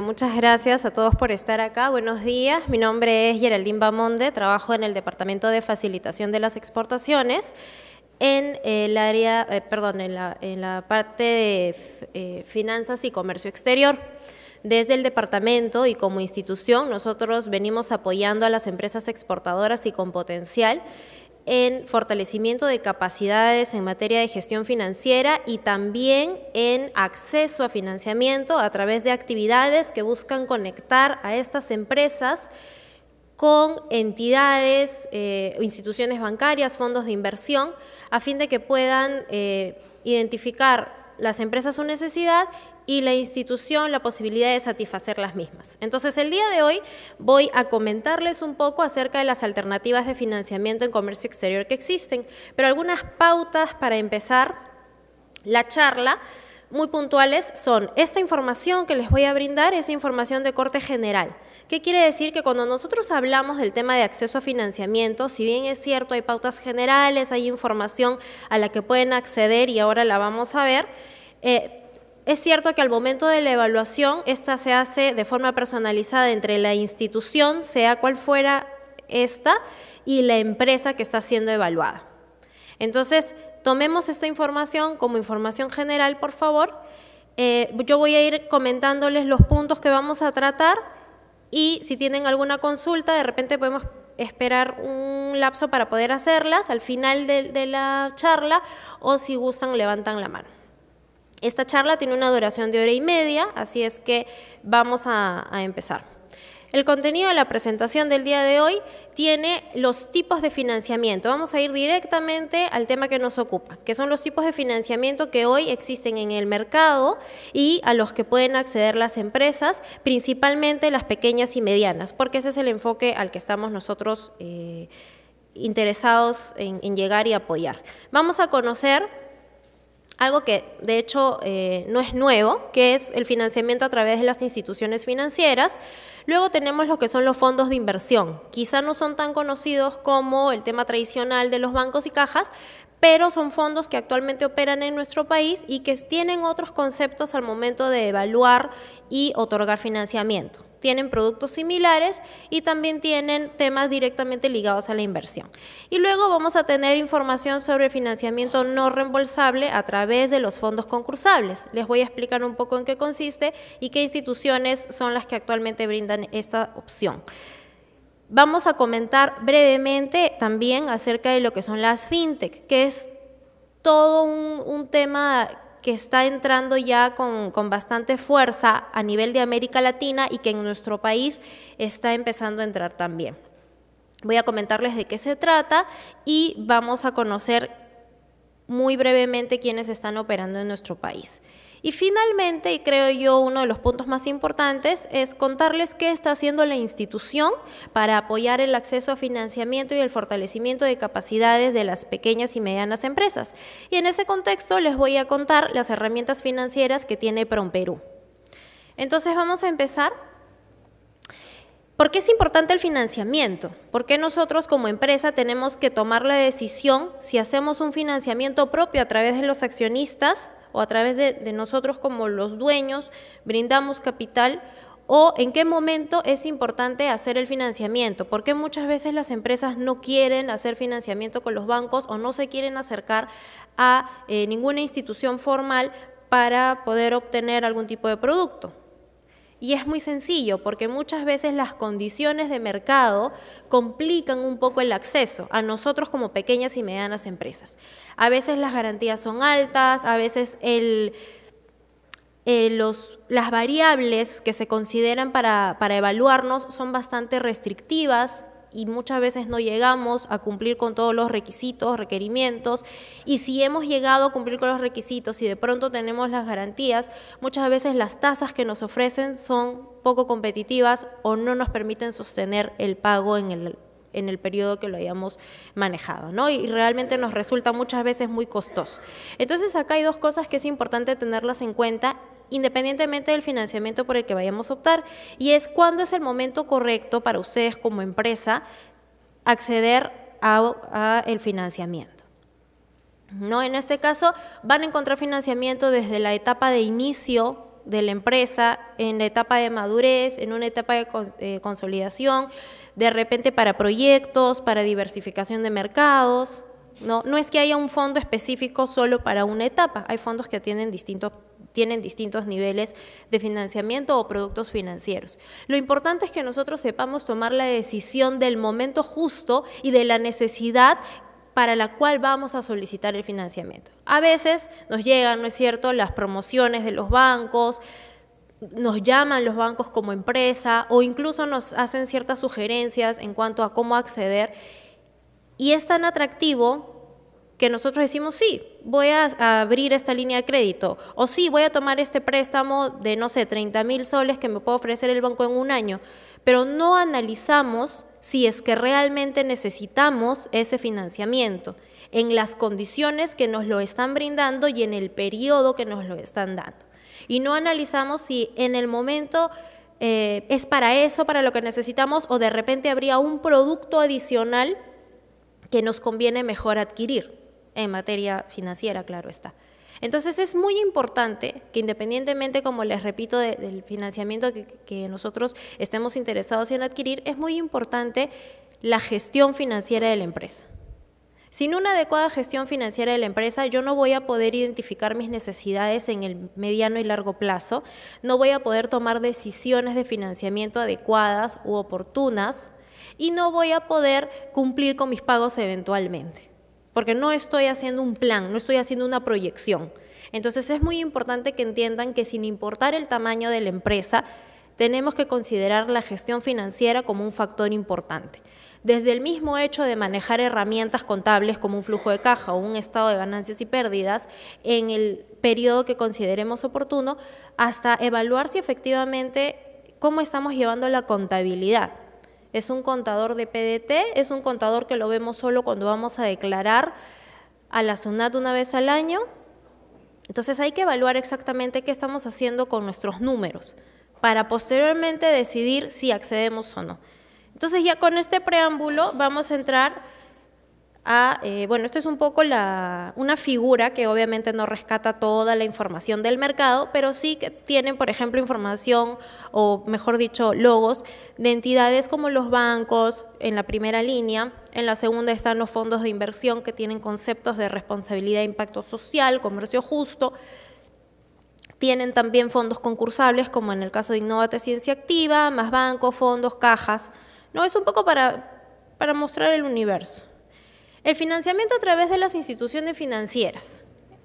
muchas gracias a todos por estar acá. Buenos días. Mi nombre es Geraldine Bamonde. Trabajo en el Departamento de Facilitación de las Exportaciones en el área, eh, perdón, en la, parte de eh, finanzas y comercio exterior. Desde el departamento y como institución, nosotros venimos apoyando a las empresas exportadoras y con potencial en fortalecimiento de capacidades en materia de gestión financiera y también en acceso a financiamiento a través de actividades que buscan conectar a estas empresas con entidades, o eh, instituciones bancarias, fondos de inversión, a fin de que puedan eh, identificar las empresas su necesidad y la institución la posibilidad de satisfacer las mismas. Entonces, el día de hoy voy a comentarles un poco acerca de las alternativas de financiamiento en comercio exterior que existen, pero algunas pautas para empezar la charla muy puntuales son esta información que les voy a brindar es información de corte general. ¿Qué quiere decir? Que cuando nosotros hablamos del tema de acceso a financiamiento, si bien es cierto, hay pautas generales, hay información a la que pueden acceder y ahora la vamos a ver, eh, es cierto que al momento de la evaluación, esta se hace de forma personalizada entre la institución, sea cual fuera esta, y la empresa que está siendo evaluada. Entonces, tomemos esta información como información general, por favor. Eh, yo voy a ir comentándoles los puntos que vamos a tratar y si tienen alguna consulta, de repente podemos esperar un lapso para poder hacerlas al final de, de la charla o si gustan, levantan la mano. Esta charla tiene una duración de hora y media, así es que vamos a, empezar. El contenido de la presentación del día de hoy tiene los tipos de financiamiento. Vamos a ir directamente al tema que nos ocupa, que son los tipos de financiamiento que hoy existen en el mercado y a los que pueden acceder las empresas, principalmente las pequeñas y medianas, porque ese es el enfoque al que estamos nosotros eh, interesados en llegar y apoyar. Vamos a conocer algo que de hecho eh, no es nuevo, que es el financiamiento a través de las instituciones financieras. Luego tenemos lo que son los fondos de inversión. Quizá no son tan conocidos como el tema tradicional de los bancos y cajas, pero son fondos que actualmente operan en nuestro país y que tienen otros conceptos al momento de evaluar y otorgar financiamiento tienen productos similares y también tienen temas directamente ligados a la inversión. Y luego vamos a tener información sobre financiamiento no reembolsable a través de los fondos concursables. Les voy a explicar un poco en qué consiste y qué instituciones son las que actualmente brindan esta opción. Vamos a comentar brevemente también acerca de lo que son las fintech, que es todo un, un tema que está entrando ya con, bastante fuerza a nivel de América Latina y que en nuestro país está empezando a entrar también. Voy a comentarles de qué se trata y vamos a conocer muy brevemente quiénes están operando en nuestro país. Y finalmente, y creo yo uno de los puntos más importantes, es contarles qué está haciendo la institución para apoyar el acceso a financiamiento y el fortalecimiento de capacidades de las pequeñas y medianas empresas. Y en ese contexto les voy a contar las herramientas financieras que tiene PROMPERÚ. Entonces vamos a empezar ¿Por qué es importante el financiamiento? ¿Por qué nosotros como empresa tenemos que tomar la decisión si hacemos un financiamiento propio a través de los accionistas o a través de, nosotros como los dueños brindamos capital o en qué momento es importante hacer el financiamiento, porque muchas veces las empresas no quieren hacer financiamiento con los bancos o no se quieren acercar a eh, ninguna institución formal para poder obtener algún tipo de producto. Y es muy sencillo porque muchas veces las condiciones de mercado complican un poco el acceso a nosotros como pequeñas y medianas empresas. A veces las garantías son altas, a veces eh, las variables que se consideran para, para evaluarnos son bastante restrictivas, y muchas veces no llegamos a cumplir con todos los requisitos, requerimientos, y si hemos llegado a cumplir con los requisitos y de pronto tenemos las garantías, muchas veces las tasas que nos ofrecen son poco competitivas o no nos permiten sostener el pago en el en el periodo que lo hayamos manejado, ¿no? Y realmente nos resulta muchas veces muy costoso. Entonces acá hay dos cosas que es importante tenerlas en cuenta independientemente del financiamiento por el que vayamos a optar, y es cuándo es el momento correcto para ustedes como empresa acceder a, el financiamiento. ¿no? En este caso van a encontrar financiamiento desde la etapa de inicio de la empresa, en la etapa de madurez, en una etapa de eh, consolidación, de repente para proyectos, para diversificación de mercados. ¿no? no es que haya un fondo específico solo para una etapa, hay fondos que atienden distintos tienen distintos niveles de financiamiento o productos financieros. Lo importante es que nosotros sepamos tomar la decisión del momento justo y de la necesidad para la cual vamos a solicitar el financiamiento. A veces nos llegan, ¿no es cierto?, las promociones de los bancos, nos llaman los bancos como empresa o incluso nos hacen ciertas sugerencias en cuanto a cómo acceder. Y es tan atractivo que nosotros decimos, sí, voy a, abrir esta línea de crédito, o sí, voy a tomar este préstamo de, no sé, 30 mil soles que me puede ofrecer el banco en un año, pero no analizamos si es que realmente necesitamos ese financiamiento en las condiciones que nos lo están brindando y en el periodo que nos lo están dando. Y no analizamos si en el momento eh, es para eso, para lo que necesitamos, o de repente habría un producto adicional que nos conviene mejor adquirir en materia financiera, claro está. Entonces es muy importante que independientemente, como les repito, del financiamiento que nosotros estemos interesados en adquirir, es muy importante la gestión financiera de la empresa. Sin una adecuada gestión financiera de la empresa, yo no voy a poder identificar mis necesidades en el mediano y largo plazo, no voy a poder tomar decisiones de financiamiento adecuadas u oportunas y no voy a poder cumplir con mis pagos eventualmente porque no estoy haciendo un plan, no estoy haciendo una proyección. Entonces es muy importante que entiendan que sin importar el tamaño de la empresa, tenemos que considerar la gestión financiera como un factor importante. Desde el mismo hecho de manejar herramientas contables como un flujo de caja o un estado de ganancias y pérdidas en el periodo que consideremos oportuno, hasta evaluar si efectivamente cómo estamos llevando la contabilidad. Es un contador de PDT, es un contador que lo vemos solo cuando vamos a declarar a la SUNAT una vez al año. Entonces hay que evaluar exactamente qué estamos haciendo con nuestros números para posteriormente decidir si accedemos o no. Entonces ya con este preámbulo vamos a entrar eh, bueno, esto es un poco una figura que obviamente no rescata toda la información del mercado, pero sí que tienen, por ejemplo, información o, mejor dicho, logos de entidades como los bancos en la primera línea, en la segunda están los fondos de inversión que tienen conceptos de responsabilidad, e impacto social, comercio justo, tienen también fondos concursables, como en el caso de Innovate Ciencia Activa, más bancos, fondos, cajas. No, es un poco para, para mostrar el universo. El financiamiento a través de las instituciones financieras.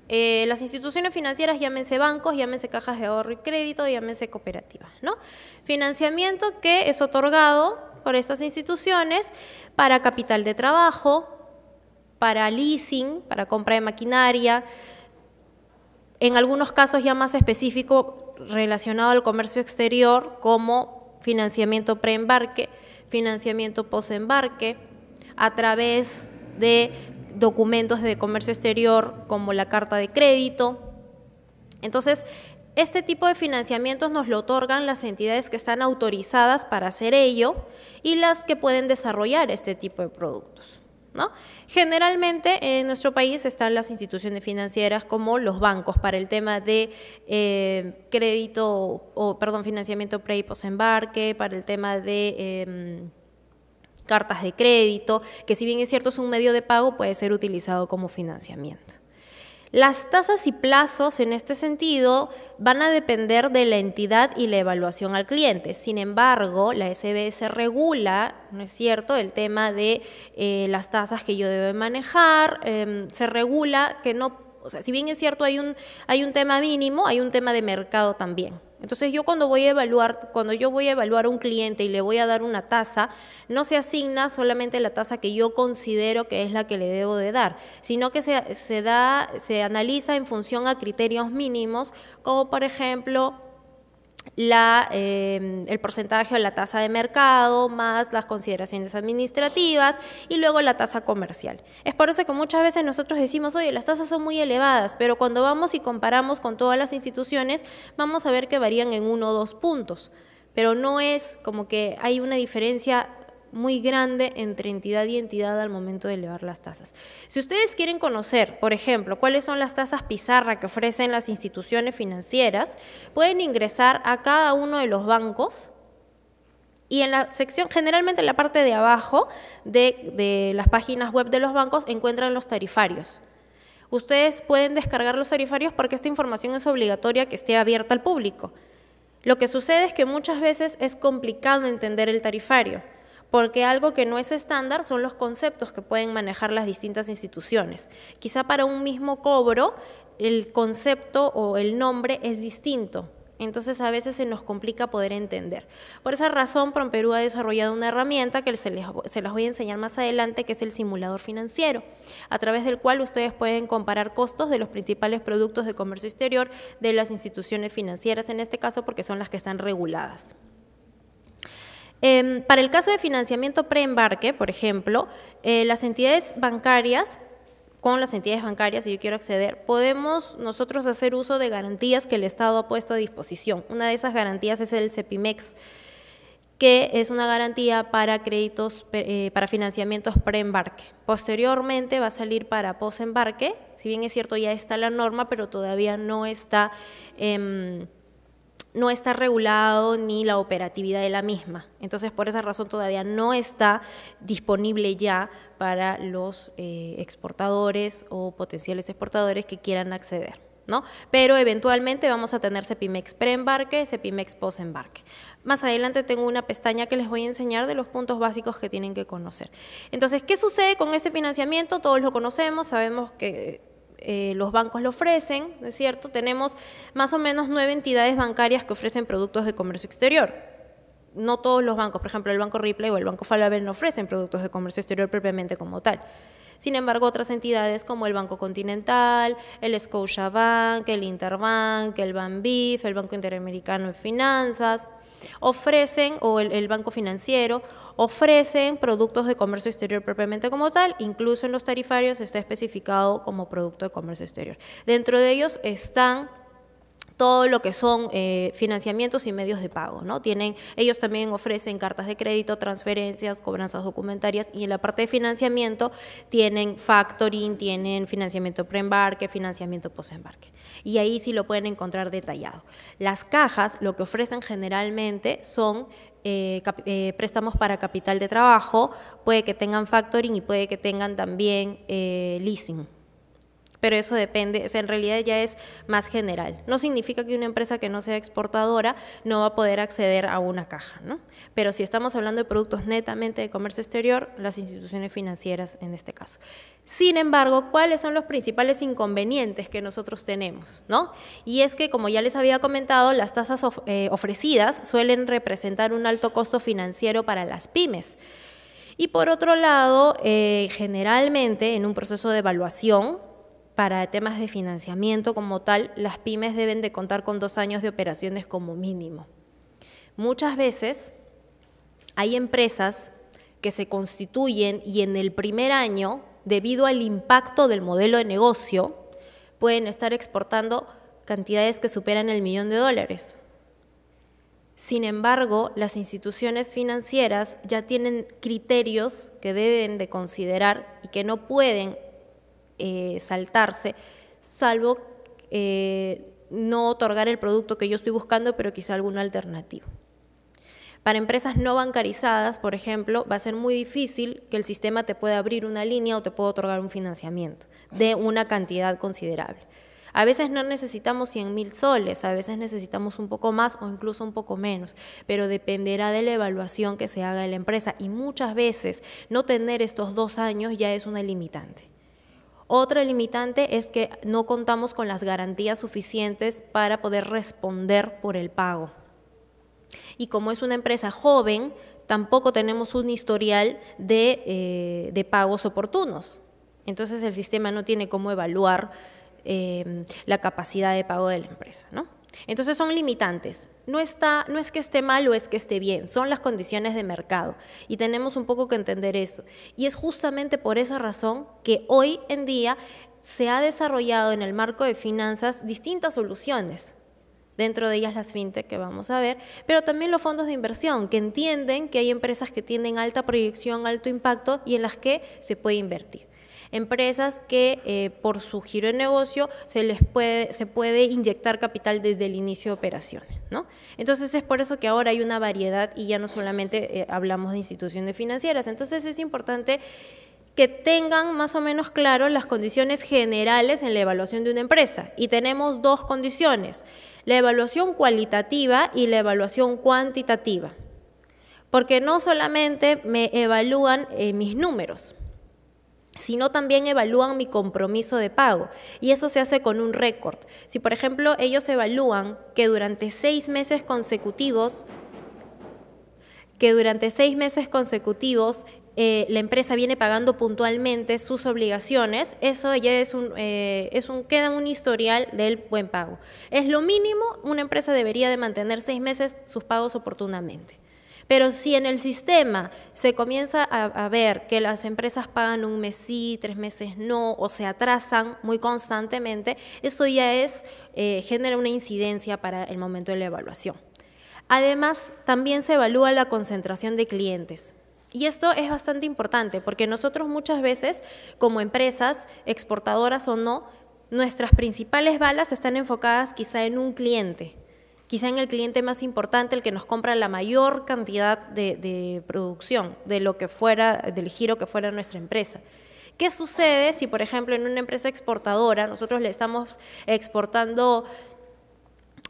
Eh, las instituciones financieras, llámense bancos, llámense cajas de ahorro y crédito, llámense cooperativas, ¿no? Financiamiento que es otorgado por estas instituciones para capital de trabajo, para leasing, para compra de maquinaria, en algunos casos ya más específico relacionado al comercio exterior como financiamiento preembarque, financiamiento posembarque, a través de documentos de comercio exterior como la carta de crédito. Entonces, este tipo de financiamientos nos lo otorgan las entidades que están autorizadas para hacer ello y las que pueden desarrollar este tipo de productos. ¿no? Generalmente en nuestro país están las instituciones financieras como los bancos para el tema de eh, crédito o perdón, financiamiento pre y embarque, para el tema de em, cartas de crédito, que si bien es cierto es un medio de pago, puede ser utilizado como financiamiento. Las tasas y plazos en este sentido van a depender de la entidad y la evaluación al cliente. Sin embargo, la SBS regula, ¿no es cierto?, el tema de eh, las tasas que yo debo manejar, em, se regula que no, o sea, si bien es cierto hay un, hay un tema mínimo, hay un tema de mercado también. Entonces yo cuando voy a evaluar, cuando yo voy a evaluar un cliente y le voy a dar una tasa, no se asigna solamente la tasa que yo considero que es la que le debo de dar, sino que se, se da, se analiza en función a criterios mínimos, como por ejemplo Em, el porcentaje o la tasa de mercado, más las consideraciones administrativas y luego la tasa comercial. Es por eso que muchas veces nosotros decimos, oye, las tasas son muy elevadas, pero cuando vamos y comparamos con todas las instituciones, vamos a ver que varían en uno o dos puntos pero no es como que hay una diferencia muy grande entre entidad y entidad al momento de elevar las tasas. Si ustedes quieren conocer, por ejemplo, cuáles son las tasas pizarra que ofrecen las instituciones financieras, pueden ingresar a cada uno de los bancos y en la sección, generalmente en la parte de abajo de, de las páginas web de los bancos encuentran los tarifarios. Ustedes pueden descargar los tarifarios porque esta información es obligatoria que esté abierta al público. Lo que sucede es que muchas veces es complicado entender el tarifario porque algo que no es estándar son los conceptos que pueden manejar las distintas instituciones. Quizá para un mismo cobro el concepto o el nombre es distinto, entonces a veces se nos complica poder entender. Por esa razón, PromPerú ha desarrollado una herramienta que se, se las voy a enseñar más adelante, que es el simulador financiero, a través del cual ustedes pueden comparar costos de los principales productos de comercio exterior de las instituciones financieras, en este caso porque son las que están reguladas. Em, para el caso de financiamiento preembarque, por ejemplo, eh, las entidades bancarias, con las entidades bancarias, si yo quiero acceder, podemos nosotros hacer uso de garantías que el Estado ha puesto a disposición. Una de esas garantías es el CEPIMEX, que es una garantía para créditos, eh, para financiamientos preembarque. Posteriormente va a salir para posembarque, si bien es cierto ya está la norma, pero todavía no está em, no está regulado ni la operatividad de la misma. Entonces, por esa razón todavía no está disponible ya para los eh, exportadores o potenciales exportadores que quieran acceder. ¿No? Pero eventualmente vamos a tener Cepimex preembarque, Cepimex posembarque. Más adelante tengo una pestaña que les voy a enseñar de los puntos básicos que tienen que conocer. Entonces, ¿qué sucede con este financiamiento? Todos lo conocemos, sabemos que eh, los bancos lo ofrecen, ¿no es cierto? Tenemos más o menos nueve entidades bancarias que ofrecen productos de comercio exterior. No todos los bancos, por ejemplo, el Banco Ripley o el Banco Falabella no ofrecen productos de comercio exterior propiamente como tal. Sin embargo, otras entidades como el Banco Continental, el Scotiabank, el Interbank, el BanBif, el Banco Interamericano de Finanzas, Ofrecen, o el, banco financiero, ofrecen productos de comercio exterior propiamente como tal, incluso en los tarifarios está especificado como producto de comercio exterior. Dentro de ellos están todo lo que son eh, financiamientos y medios de pago. ¿no? Tienen, ellos también ofrecen cartas de crédito, transferencias, cobranzas documentarias y en la parte de financiamiento tienen factoring, tienen financiamiento preembarque, financiamiento posembarque. Y ahí sí lo pueden encontrar detallado. Las cajas lo que ofrecen generalmente son eh, eh, préstamos para capital de trabajo, puede que tengan factoring y puede que tengan también leasing pero eso depende, o en realidad ya es más general. No significa que una empresa que no sea exportadora no va a poder acceder a una caja, ¿no? Pero si estamos hablando de productos netamente de comercio exterior, las instituciones financieras en este caso. Sin embargo, ¿cuáles son los principales inconvenientes que nosotros tenemos, ¿no? Y es que, como ya les había comentado, las tasas eh, ofrecidas suelen representar un alto costo financiero para las pymes. Y por otro lado, eh, generalmente en un proceso de evaluación para temas de financiamiento como tal, las pymes deben de contar con dos años de operaciones como mínimo. Muchas veces hay empresas que se constituyen y en el primer año, debido al impacto del modelo de negocio, pueden estar exportando cantidades que superan el millón de dólares. Sin embargo, las instituciones financieras ya tienen criterios que deben de considerar y que no pueden eh, saltarse, salvo eh, no otorgar el producto que yo estoy buscando, pero quizá alguna alternativa. Para empresas no bancarizadas, por ejemplo, va a ser muy difícil que el sistema te pueda abrir una línea o te pueda otorgar un financiamiento de una cantidad considerable. A veces no necesitamos 100 mil soles, a veces necesitamos un poco más o incluso un poco menos, pero dependerá de la evaluación que se haga de la empresa y muchas veces no tener estos dos años ya es una limitante. Otra limitante es que no contamos con las garantías suficientes para poder responder por el pago. Y como es una empresa joven, tampoco tenemos un historial de, eh, pagos oportunos. Entonces el sistema no tiene cómo evaluar eh, la capacidad de pago de la empresa, ¿no? Entonces son limitantes. No, está, no es que esté mal o es que esté bien, son las condiciones de mercado. Y tenemos un poco que entender eso. Y es justamente por esa razón que hoy en día se ha desarrollado en el marco de finanzas distintas soluciones. Dentro de ellas las fintech que vamos a ver, pero también los fondos de inversión que entienden que hay empresas que tienen alta proyección, alto impacto y en las que se puede invertir. Empresas que eh, por su giro de negocio se les puede, se puede inyectar capital desde el inicio de operaciones. ¿no? Entonces es por eso que ahora hay una variedad y ya no solamente eh, hablamos de instituciones financieras. Entonces es importante que tengan más o menos claro las condiciones generales en la evaluación de una empresa. Y tenemos dos condiciones, la evaluación cualitativa y la evaluación cuantitativa. Porque no solamente me evalúan eh, mis números, sino también evalúan mi compromiso de pago. Y eso se hace con un récord. Si, por ejemplo, ellos evalúan que durante seis meses consecutivos, que durante seis meses consecutivos eh, la empresa viene pagando puntualmente sus obligaciones, eso ya es un, eh, es un, queda un historial del buen pago. Es lo mínimo, una empresa debería de mantener seis meses sus pagos oportunamente. Pero si en el sistema se comienza a, ver que las empresas pagan un mes sí, tres meses no, o se atrasan muy constantemente, eso ya es, eh, genera una incidencia para el momento de la evaluación. Además, también se evalúa la concentración de clientes. Y esto es bastante importante porque nosotros muchas veces, como empresas, exportadoras o no, nuestras principales balas están enfocadas quizá en un cliente quizá en el cliente más importante, el que nos compra la mayor cantidad de, producción, de lo que fuera, del giro que fuera nuestra empresa. ¿Qué sucede si, por ejemplo, en una empresa exportadora nosotros le estamos exportando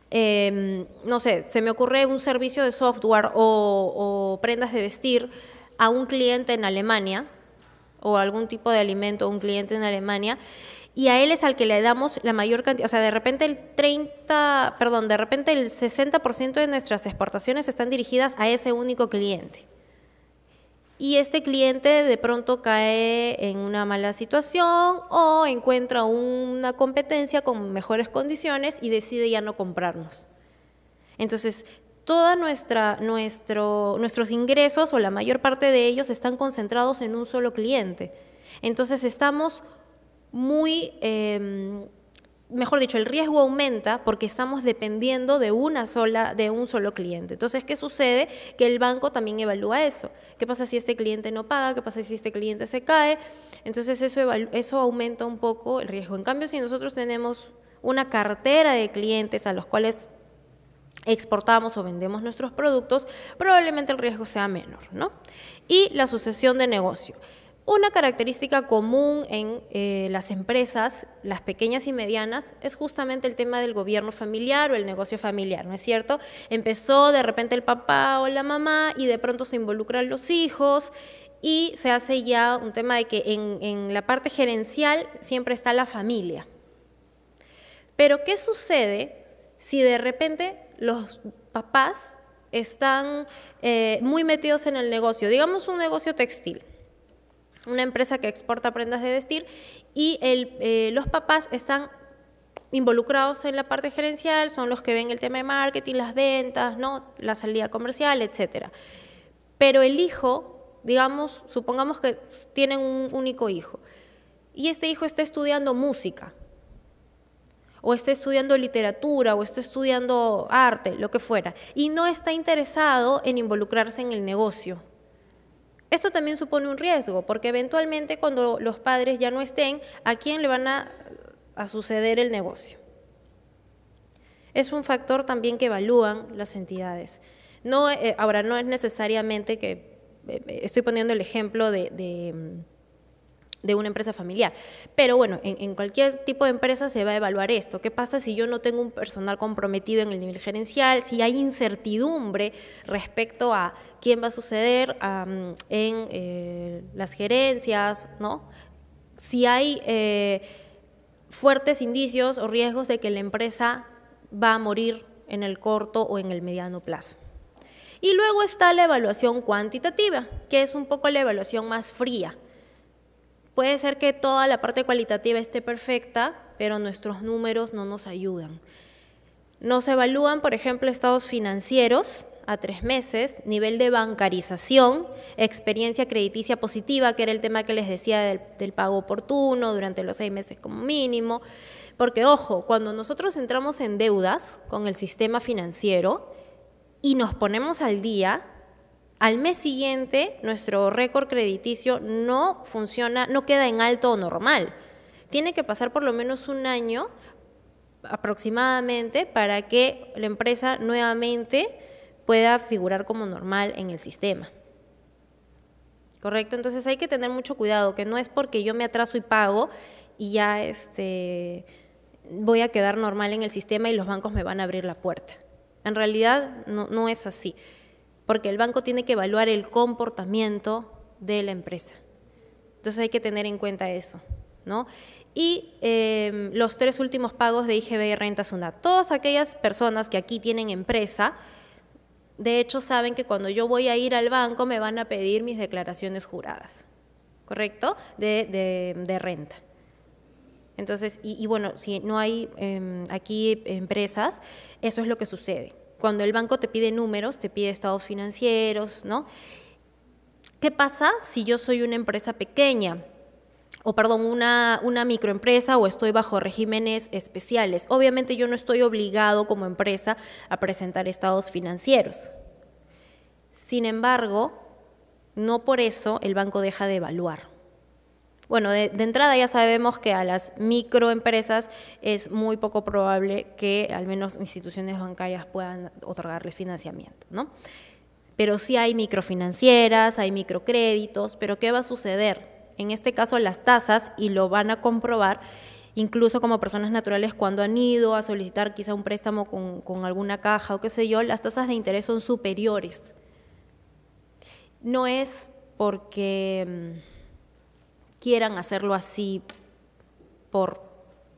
em, no sé, se me ocurre un servicio de software o, o, prendas de vestir a un cliente en Alemania o algún tipo de alimento a un cliente en Alemania y a él es al que le damos la mayor cantidad, o sea, de repente el 30, perdón, de repente el 60% de nuestras exportaciones están dirigidas a ese único cliente. Y este cliente de pronto cae en una mala situación o encuentra una competencia con mejores condiciones y decide ya no comprarnos. Entonces, todos nuestro, nuestros ingresos o la mayor parte de ellos están concentrados en un solo cliente. Entonces estamos muy, em, mejor dicho, el riesgo aumenta porque estamos dependiendo de una sola, de un solo cliente. Entonces, ¿qué sucede? Que el banco también evalúa eso. ¿Qué pasa si este cliente no paga? ¿Qué pasa si este cliente se cae? Entonces, eso, eso aumenta un poco el riesgo. En cambio, si nosotros tenemos una cartera de clientes a los cuales exportamos o vendemos nuestros productos, probablemente el riesgo sea menor, ¿no? Y la sucesión de negocio. Una característica común en eh, las empresas, las pequeñas y medianas, es justamente el tema del gobierno familiar o el negocio familiar, ¿no es cierto? Empezó de repente el papá o la mamá y de pronto se involucran los hijos y se hace ya un tema de que en, la parte gerencial siempre está la familia. Pero ¿qué sucede si de repente los papás están eh, muy metidos en el negocio? Digamos un negocio textil una empresa que exporta prendas de vestir y eh, los papás están involucrados en la parte gerencial, son los que ven el tema de marketing, las ventas, ¿no? la salida comercial, etcétera. Pero el hijo, digamos, supongamos que tienen un único hijo y este hijo está estudiando música o está estudiando literatura o está estudiando arte, lo que fuera, y no está interesado en involucrarse en el negocio esto también supone un riesgo, porque eventualmente cuando los padres ya no estén, ¿a quién le van a, suceder el negocio? Es un factor también que evalúan las entidades. No, eh, ahora, no es necesariamente que, eh, estoy poniendo el ejemplo de mm, de una empresa familiar. Pero bueno, en, cualquier tipo de empresa se va a evaluar esto. ¿Qué pasa si yo no tengo un personal comprometido en el nivel gerencial? Si hay incertidumbre respecto a quién va a suceder en eh, las gerencias, ¿no? Si hay eh, fuertes indicios o riesgos de que la empresa va a morir en el corto o en el mediano plazo. Y luego está la evaluación cuantitativa, que es un poco la evaluación más fría Puede ser que toda la parte cualitativa esté perfecta, pero nuestros números no nos ayudan. Nos evalúan, por ejemplo, estados financieros a tres meses, nivel de bancarización, experiencia crediticia positiva, que era el tema que les decía del, pago oportuno durante los seis meses como mínimo. Porque, ojo, cuando nosotros entramos en deudas con el sistema financiero y nos ponemos al día, al mes siguiente, nuestro récord crediticio no funciona, no queda en alto o normal. Tiene que pasar por lo menos un año aproximadamente para que la empresa nuevamente pueda figurar como normal en el sistema. ¿Correcto? Entonces hay que tener mucho cuidado, que no es porque yo me atraso y pago y ya este, voy a quedar normal en el sistema y los bancos me van a abrir la puerta. En realidad no es así porque el banco tiene que evaluar el comportamiento de la empresa. Entonces hay que tener en cuenta eso. ¿no? Y em, los tres últimos pagos de IGB y Renta a Todas aquellas personas que aquí tienen empresa, de hecho saben que cuando yo voy a ir al banco me van a pedir mis declaraciones juradas, ¿correcto? De, de, renta. Entonces, y, bueno, si no hay em, aquí empresas, eso es lo que sucede cuando el banco te pide números, te pide estados financieros, ¿no? ¿Qué pasa si yo soy una empresa pequeña? o perdón, una, microempresa o estoy bajo regímenes especiales. Obviamente yo no estoy obligado como empresa a presentar estados financieros. Sin embargo, no por eso el banco deja de evaluar. Bueno, de, entrada ya sabemos que a las microempresas es muy poco probable que al menos instituciones bancarias puedan otorgarles financiamiento, ¿no? Pero sí hay microfinancieras, hay microcréditos, pero ¿qué va a suceder? En este caso las tasas, y lo van a comprobar, incluso como personas naturales cuando han ido a solicitar quizá un préstamo con alguna caja o qué sé yo, las tasas de interés son superiores. No es porque mm, quieran hacerlo así por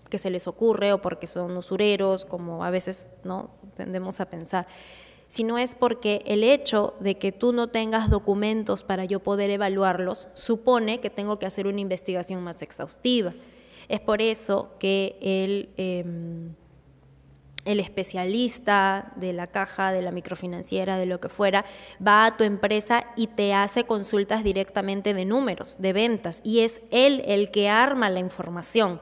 que se les ocurre o porque son usureros, como a veces no tendemos a pensar, sino es porque el hecho de que tú no tengas documentos para yo poder evaluarlos supone que tengo que hacer una investigación más exhaustiva. Es por eso que el em, el especialista de la caja, de la microfinanciera, de lo que fuera, va a tu empresa y te hace consultas directamente de números, de ventas, y es él el que arma la información.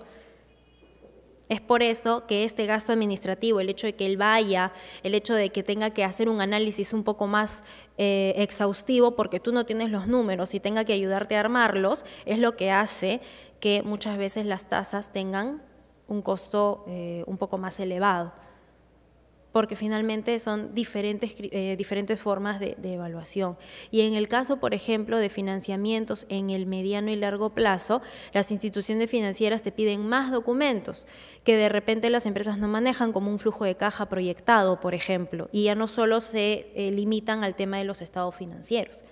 Es por eso que este gasto administrativo, el hecho de que él vaya, el hecho de que tenga que hacer un análisis un poco más eh, exhaustivo porque tú no tienes los números y tenga que ayudarte a armarlos, es lo que hace que muchas veces las tasas tengan un costo eh, un poco más elevado porque finalmente son diferentes, eh, diferentes formas de, evaluación. Y en el caso, por ejemplo, de financiamientos en el mediano y largo plazo, las instituciones financieras te piden más documentos que de repente las empresas no manejan, como un flujo de caja proyectado, por ejemplo, y ya no solo se eh, limitan al tema de los estados financieros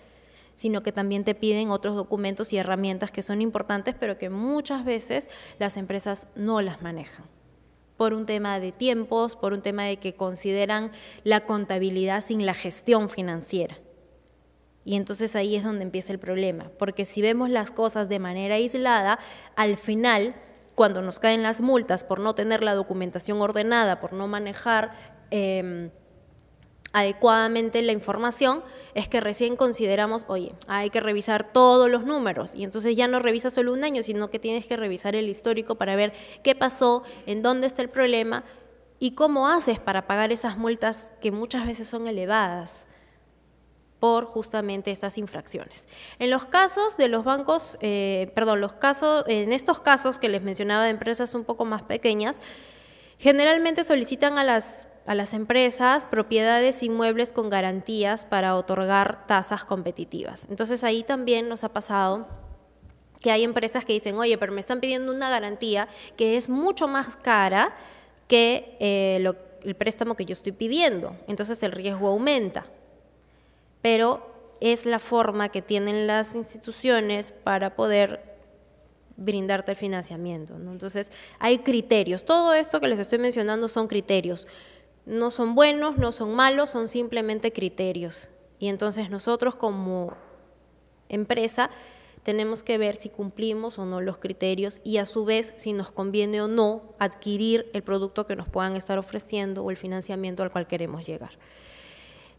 sino que también te piden otros documentos y herramientas que son importantes, pero que muchas veces las empresas no las manejan por un tema de tiempos, por un tema de que consideran la contabilidad sin la gestión financiera. Y entonces ahí es donde empieza el problema, porque si vemos las cosas de manera aislada, al final, cuando nos caen las multas por no tener la documentación ordenada, por no manejar... Em, adecuadamente la información, es que recién consideramos, oye, hay que revisar todos los números y entonces ya no revisas solo un año, sino que tienes que revisar el histórico para ver qué pasó, en dónde está el problema y cómo haces para pagar esas multas que muchas veces son elevadas por justamente esas infracciones. En los casos de los bancos, eh, perdón, los casos, en estos casos que les mencionaba de empresas un poco más pequeñas, Generalmente solicitan a las, a las empresas propiedades inmuebles con garantías para otorgar tasas competitivas. Entonces ahí también nos ha pasado que hay empresas que dicen, oye, pero me están pidiendo una garantía que es mucho más cara que eh, el préstamo que yo estoy pidiendo. Entonces el riesgo aumenta. Pero es la forma que tienen las instituciones para poder brindarte el financiamiento. Entonces, hay criterios. Todo esto que les estoy mencionando son criterios. No son buenos, no son malos, son simplemente criterios. Y entonces nosotros como empresa tenemos que ver si cumplimos o no los criterios y a su vez si nos conviene o no adquirir el producto que nos puedan estar ofreciendo o el financiamiento al cual queremos llegar.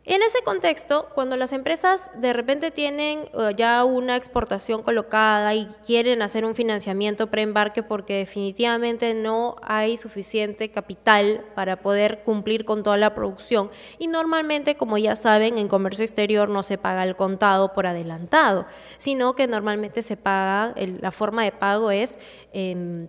En ese contexto, cuando las empresas de repente tienen eh, ya una exportación colocada y quieren hacer un financiamiento preembarque porque definitivamente no hay suficiente capital para poder cumplir con toda la producción y normalmente, como ya saben, en comercio exterior no se paga el contado por adelantado, sino que normalmente se paga, la forma de pago es, em,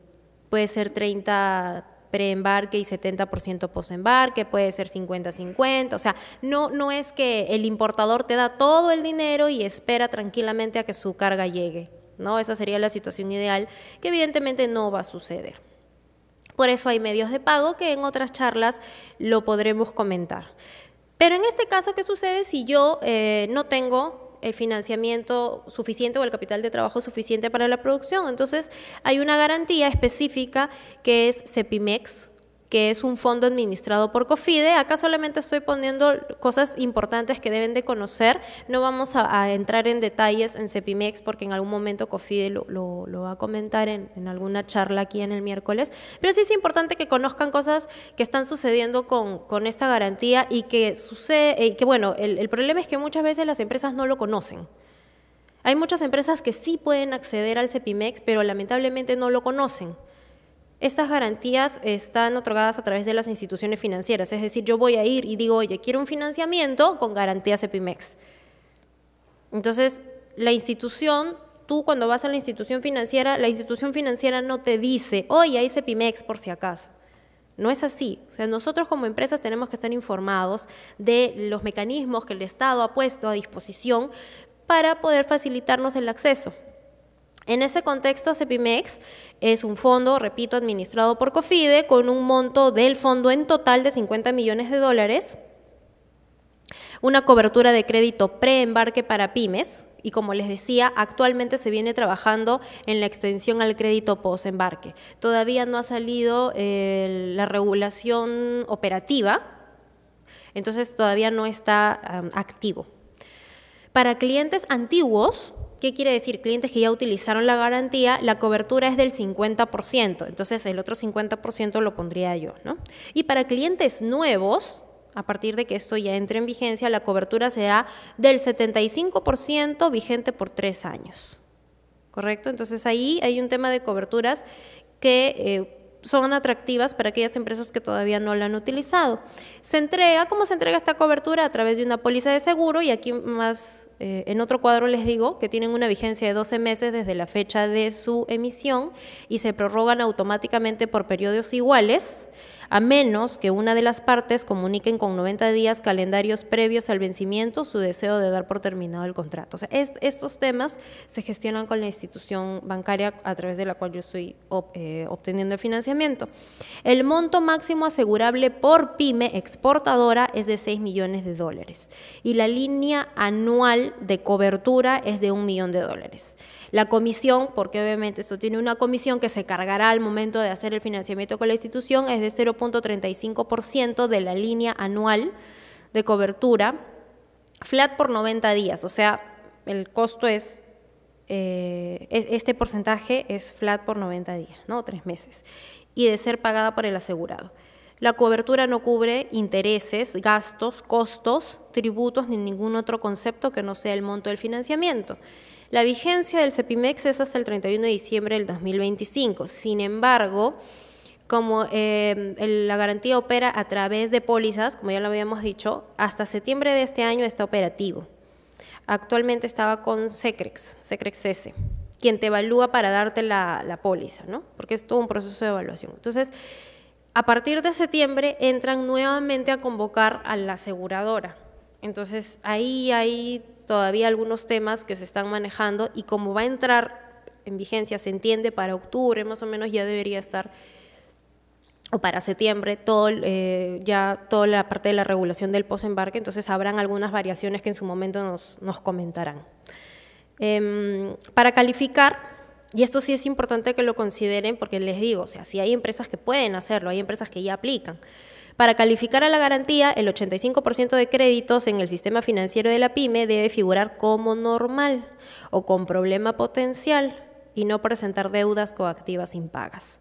puede ser 30 preembarque y 70% posembarque, puede ser 50-50, o sea, no, no es que el importador te da todo el dinero y espera tranquilamente a que su carga llegue, ¿no? Esa sería la situación ideal, que evidentemente no va a suceder. Por eso hay medios de pago que en otras charlas lo podremos comentar. Pero en este caso, ¿qué sucede si yo eh, no tengo el financiamiento suficiente o el capital de trabajo suficiente para la producción. Entonces, hay una garantía específica que es CEPIMEX, que es un fondo administrado por COFIDE. Acá solamente estoy poniendo cosas importantes que deben de conocer. No vamos a, entrar en detalles en Cepimex porque en algún momento COFIDE lo, lo, va a comentar en, alguna charla aquí en el miércoles. Pero sí es importante que conozcan cosas que están sucediendo con, esta garantía y que sucede, y eh, que bueno, el, el problema es que muchas veces las empresas no lo conocen. Hay muchas empresas que sí pueden acceder al Cepimex, pero lamentablemente no lo conocen. Estas garantías están otorgadas a través de las instituciones financieras, es decir, yo voy a ir y digo, oye, quiero un financiamiento con garantías EPIMEX. Entonces, la institución, tú cuando vas a la institución financiera, la institución financiera no te dice, oye, hay EPIMEX por si acaso. No es así. O sea, nosotros como empresas tenemos que estar informados de los mecanismos que el Estado ha puesto a disposición para poder facilitarnos el acceso. En ese contexto, Cepimex es un fondo, repito, administrado por COFIDE con un monto del fondo en total de 50 millones de dólares, una cobertura de crédito preembarque para pymes y como les decía, actualmente se viene trabajando en la extensión al crédito post-embarque. Todavía no ha salido eh, la regulación operativa, entonces todavía no está activo. Para clientes antiguos, ¿Qué quiere decir? Clientes que ya utilizaron la garantía, la cobertura es del 50%, entonces el otro 50% lo pondría yo, ¿no? Y para clientes nuevos, a partir de que esto ya entre en vigencia, la cobertura será del 75% vigente por tres años. ¿Correcto? Entonces ahí hay un tema de coberturas que eh, son atractivas para aquellas empresas que todavía no la han utilizado. Se entrega, ¿cómo se entrega esta cobertura? A través de una póliza de seguro y aquí más eh, en otro cuadro les digo que tienen una vigencia de 12 meses desde la fecha de su emisión y se prorrogan automáticamente por periodos iguales, a menos que una de las partes comuniquen con 90 días calendarios previos al vencimiento su deseo de dar por terminado el contrato. estos temas se gestionan con la institución bancaria a través de la cual yo estoy eh, obteniendo el financiamiento. El monto máximo asegurable por pyme exportadora es de 6 millones de dólares y la línea anual de cobertura es de un millón de dólares. La comisión, porque obviamente esto tiene una comisión que se cargará al momento de hacer el financiamiento con la institución, es de 0.35% de la línea anual de cobertura, flat por 90 días, o sea, el costo es eh, este porcentaje es flat por 90 días, ¿no? Tres meses, y de ser pagada por el asegurado. La cobertura no cubre intereses, gastos, costos, tributos ni ningún otro concepto que no sea el monto del financiamiento. La vigencia del CEPIMEX es hasta el 31 de diciembre del 2025. Sin embargo, como eh, la garantía opera a través de pólizas, como ya lo habíamos dicho, hasta septiembre de este año está operativo. Actualmente estaba con Secrex, Secrex S quien te evalúa para darte la, póliza, ¿no? Porque es todo un proceso de evaluación. Entonces, a partir de septiembre entran nuevamente a convocar a la aseguradora. Entonces ahí hay todavía algunos temas que se están manejando y como va a entrar en vigencia, se entiende, para octubre más o menos ya debería estar o para septiembre, eh, ya toda la parte de la regulación del posembarque, entonces habrán algunas variaciones que en su momento nos, comentarán. Em, para calificar, y esto sí es importante que lo consideren porque les digo, o sea, si hay empresas que pueden hacerlo, hay empresas que ya aplican. Para calificar a la garantía, el 85% de créditos en el sistema financiero de la pyme debe figurar como normal o con problema potencial y no presentar deudas coactivas impagas.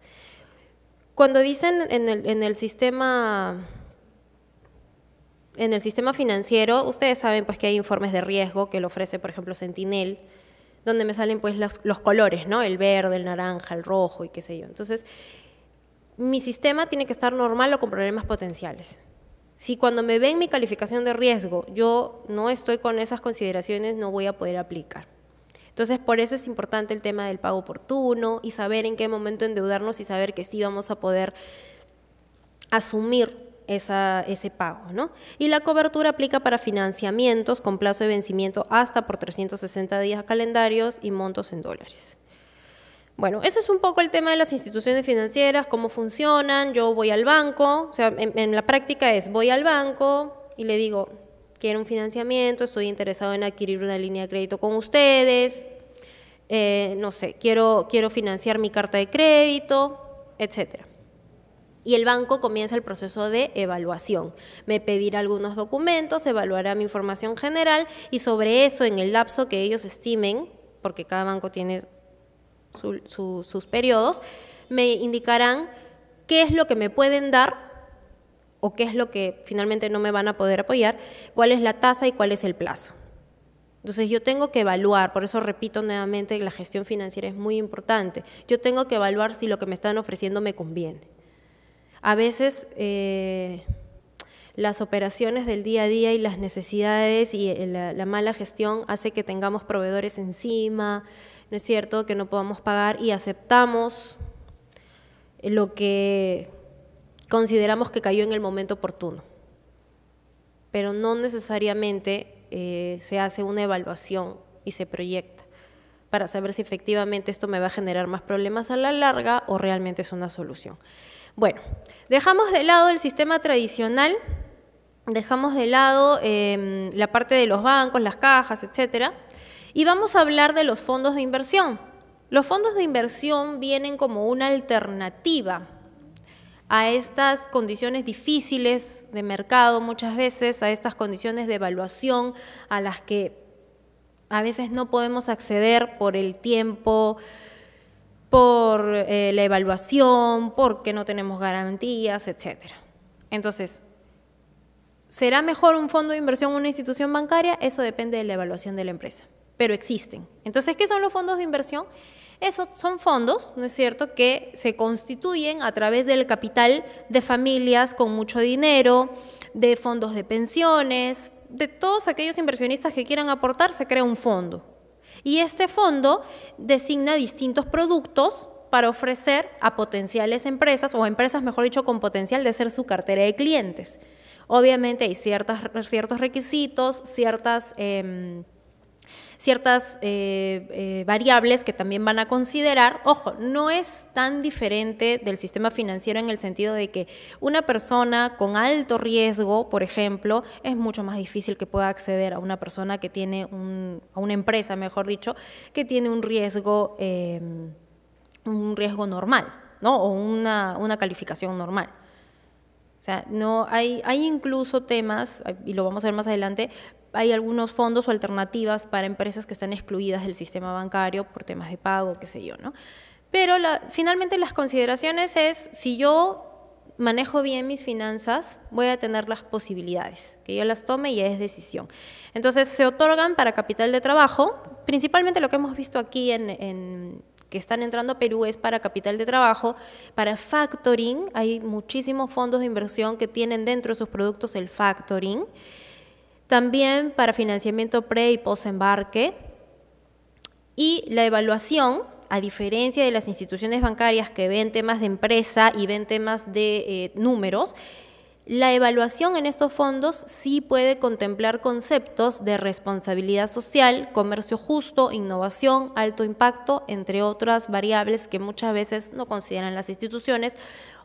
Cuando dicen en el, sistema en el sistema financiero, ustedes saben pues que hay informes de riesgo que lo ofrece, por ejemplo, Sentinel, donde me salen pues los, colores, ¿no? El verde, el naranja, el rojo y qué sé yo. Entonces, mi sistema tiene que estar normal o con problemas potenciales. Si cuando me ven mi calificación de riesgo yo no estoy con esas consideraciones, no voy a poder aplicar. Entonces, por eso es importante el tema del pago oportuno y saber en qué momento endeudarnos y saber que sí vamos a poder asumir ese pago. ¿no? Y la cobertura aplica para financiamientos con plazo de vencimiento hasta por 360 días a calendarios y montos en dólares. Bueno, ese es un poco el tema de las instituciones financieras, cómo funcionan. Yo voy al banco, o sea, en, la práctica es voy al banco y le digo, quiero un financiamiento, estoy interesado en adquirir una línea de crédito con ustedes, eh, no sé, quiero, quiero financiar mi carta de crédito, etcétera y el banco comienza el proceso de evaluación. Me pedirá algunos documentos, evaluará mi información general y sobre eso, en el lapso que ellos estimen, porque cada banco tiene sus periodos, me indicarán qué es lo que me pueden dar o qué es lo que finalmente no me van a poder apoyar, cuál es la tasa y cuál es el plazo. Entonces yo tengo que evaluar, por eso repito nuevamente que la gestión financiera es muy importante, yo tengo que evaluar si lo que me están ofreciendo me conviene. A veces eh, las operaciones del día a día y las necesidades y eh, la, mala gestión hace que tengamos proveedores encima, ¿no es cierto?, que no podamos pagar y aceptamos lo que consideramos que cayó en el momento oportuno. Pero no necesariamente eh, se hace una evaluación y se proyecta para saber si efectivamente esto me va a generar más problemas a la larga o realmente es una solución. Bueno, dejamos de lado el sistema tradicional, dejamos de lado em, la parte de los bancos, las cajas, etcétera, y vamos a hablar de los fondos de inversión. Los fondos de inversión vienen como una alternativa a estas condiciones difíciles de mercado muchas veces, a estas condiciones de evaluación a las que a veces no podemos acceder por el tiempo, por eh, la evaluación, porque no tenemos garantías, etc. Entonces, ¿será mejor un fondo de inversión o una institución bancaria? Eso depende de la evaluación de la empresa, pero existen. Entonces, ¿qué son los fondos de inversión? Esos son fondos, ¿no es cierto?, que se constituyen a través del capital de familias con mucho dinero, de fondos de pensiones, de todos aquellos inversionistas que quieran aportar, se crea un fondo. Y este fondo designa distintos productos para ofrecer a potenciales empresas, o empresas, mejor dicho, con potencial de ser su cartera de clientes. Obviamente hay ciertas, ciertos requisitos, ciertas... Em, ciertas eh, eh, variables que también van a considerar. Ojo, no es tan diferente del sistema financiero en el sentido de que una persona con alto riesgo, por ejemplo, es mucho más difícil que pueda acceder a una persona que tiene a una empresa, mejor dicho, que tiene un riesgo, em, un riesgo normal, ¿no? O una, una calificación normal. O sea, no hay, hay incluso temas, y lo vamos a ver más adelante, hay algunos fondos o alternativas para empresas que están excluidas del sistema bancario por temas de pago, qué sé yo, ¿no? Pero finalmente las consideraciones es, si yo manejo bien mis finanzas, voy a tener las posibilidades, que yo las tome y es decisión. Entonces se otorgan para capital de trabajo, principalmente lo que hemos visto aquí en, que están entrando a Perú es para capital de trabajo, para factoring, hay muchísimos fondos de inversión que tienen dentro de sus productos el factoring. También para financiamiento pre y embarque, Y la evaluación, a diferencia de las instituciones bancarias que ven temas de empresa y ven temas de eh, números, la evaluación en estos fondos sí puede contemplar conceptos de responsabilidad social, comercio justo, innovación, alto impacto, entre otras variables que muchas veces no consideran las instituciones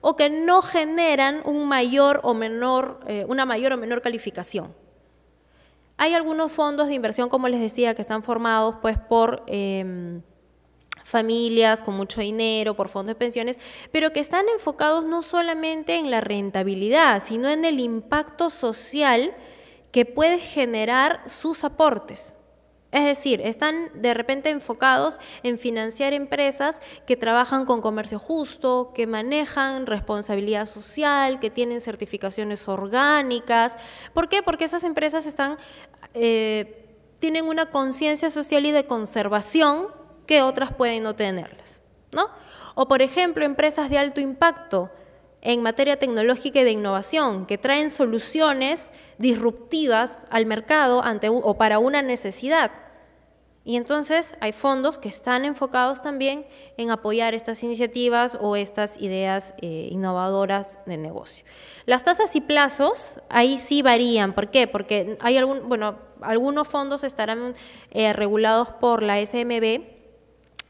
o que no generan un mayor o menor, eh, una mayor o menor calificación. Hay algunos fondos de inversión, como les decía, que están formados pues por... Em, familias con mucho dinero, por fondos de pensiones, pero que están enfocados no solamente en la rentabilidad, sino en el impacto social que puede generar sus aportes. Es decir, están de repente enfocados en financiar empresas que trabajan con comercio justo, que manejan responsabilidad social, que tienen certificaciones orgánicas. ¿Por qué? Porque esas empresas están, eh, tienen una conciencia social y de conservación que otras pueden no tenerlas. ¿no? O, por ejemplo, empresas de alto impacto en materia tecnológica y de innovación, que traen soluciones disruptivas al mercado o para una necesidad. Y entonces hay fondos que están enfocados también en apoyar estas iniciativas o estas ideas eh, innovadoras de negocio. Las tasas y plazos ahí sí varían. ¿Por qué? Porque hay algún, bueno, algunos fondos estarán eh, regulados por la SMB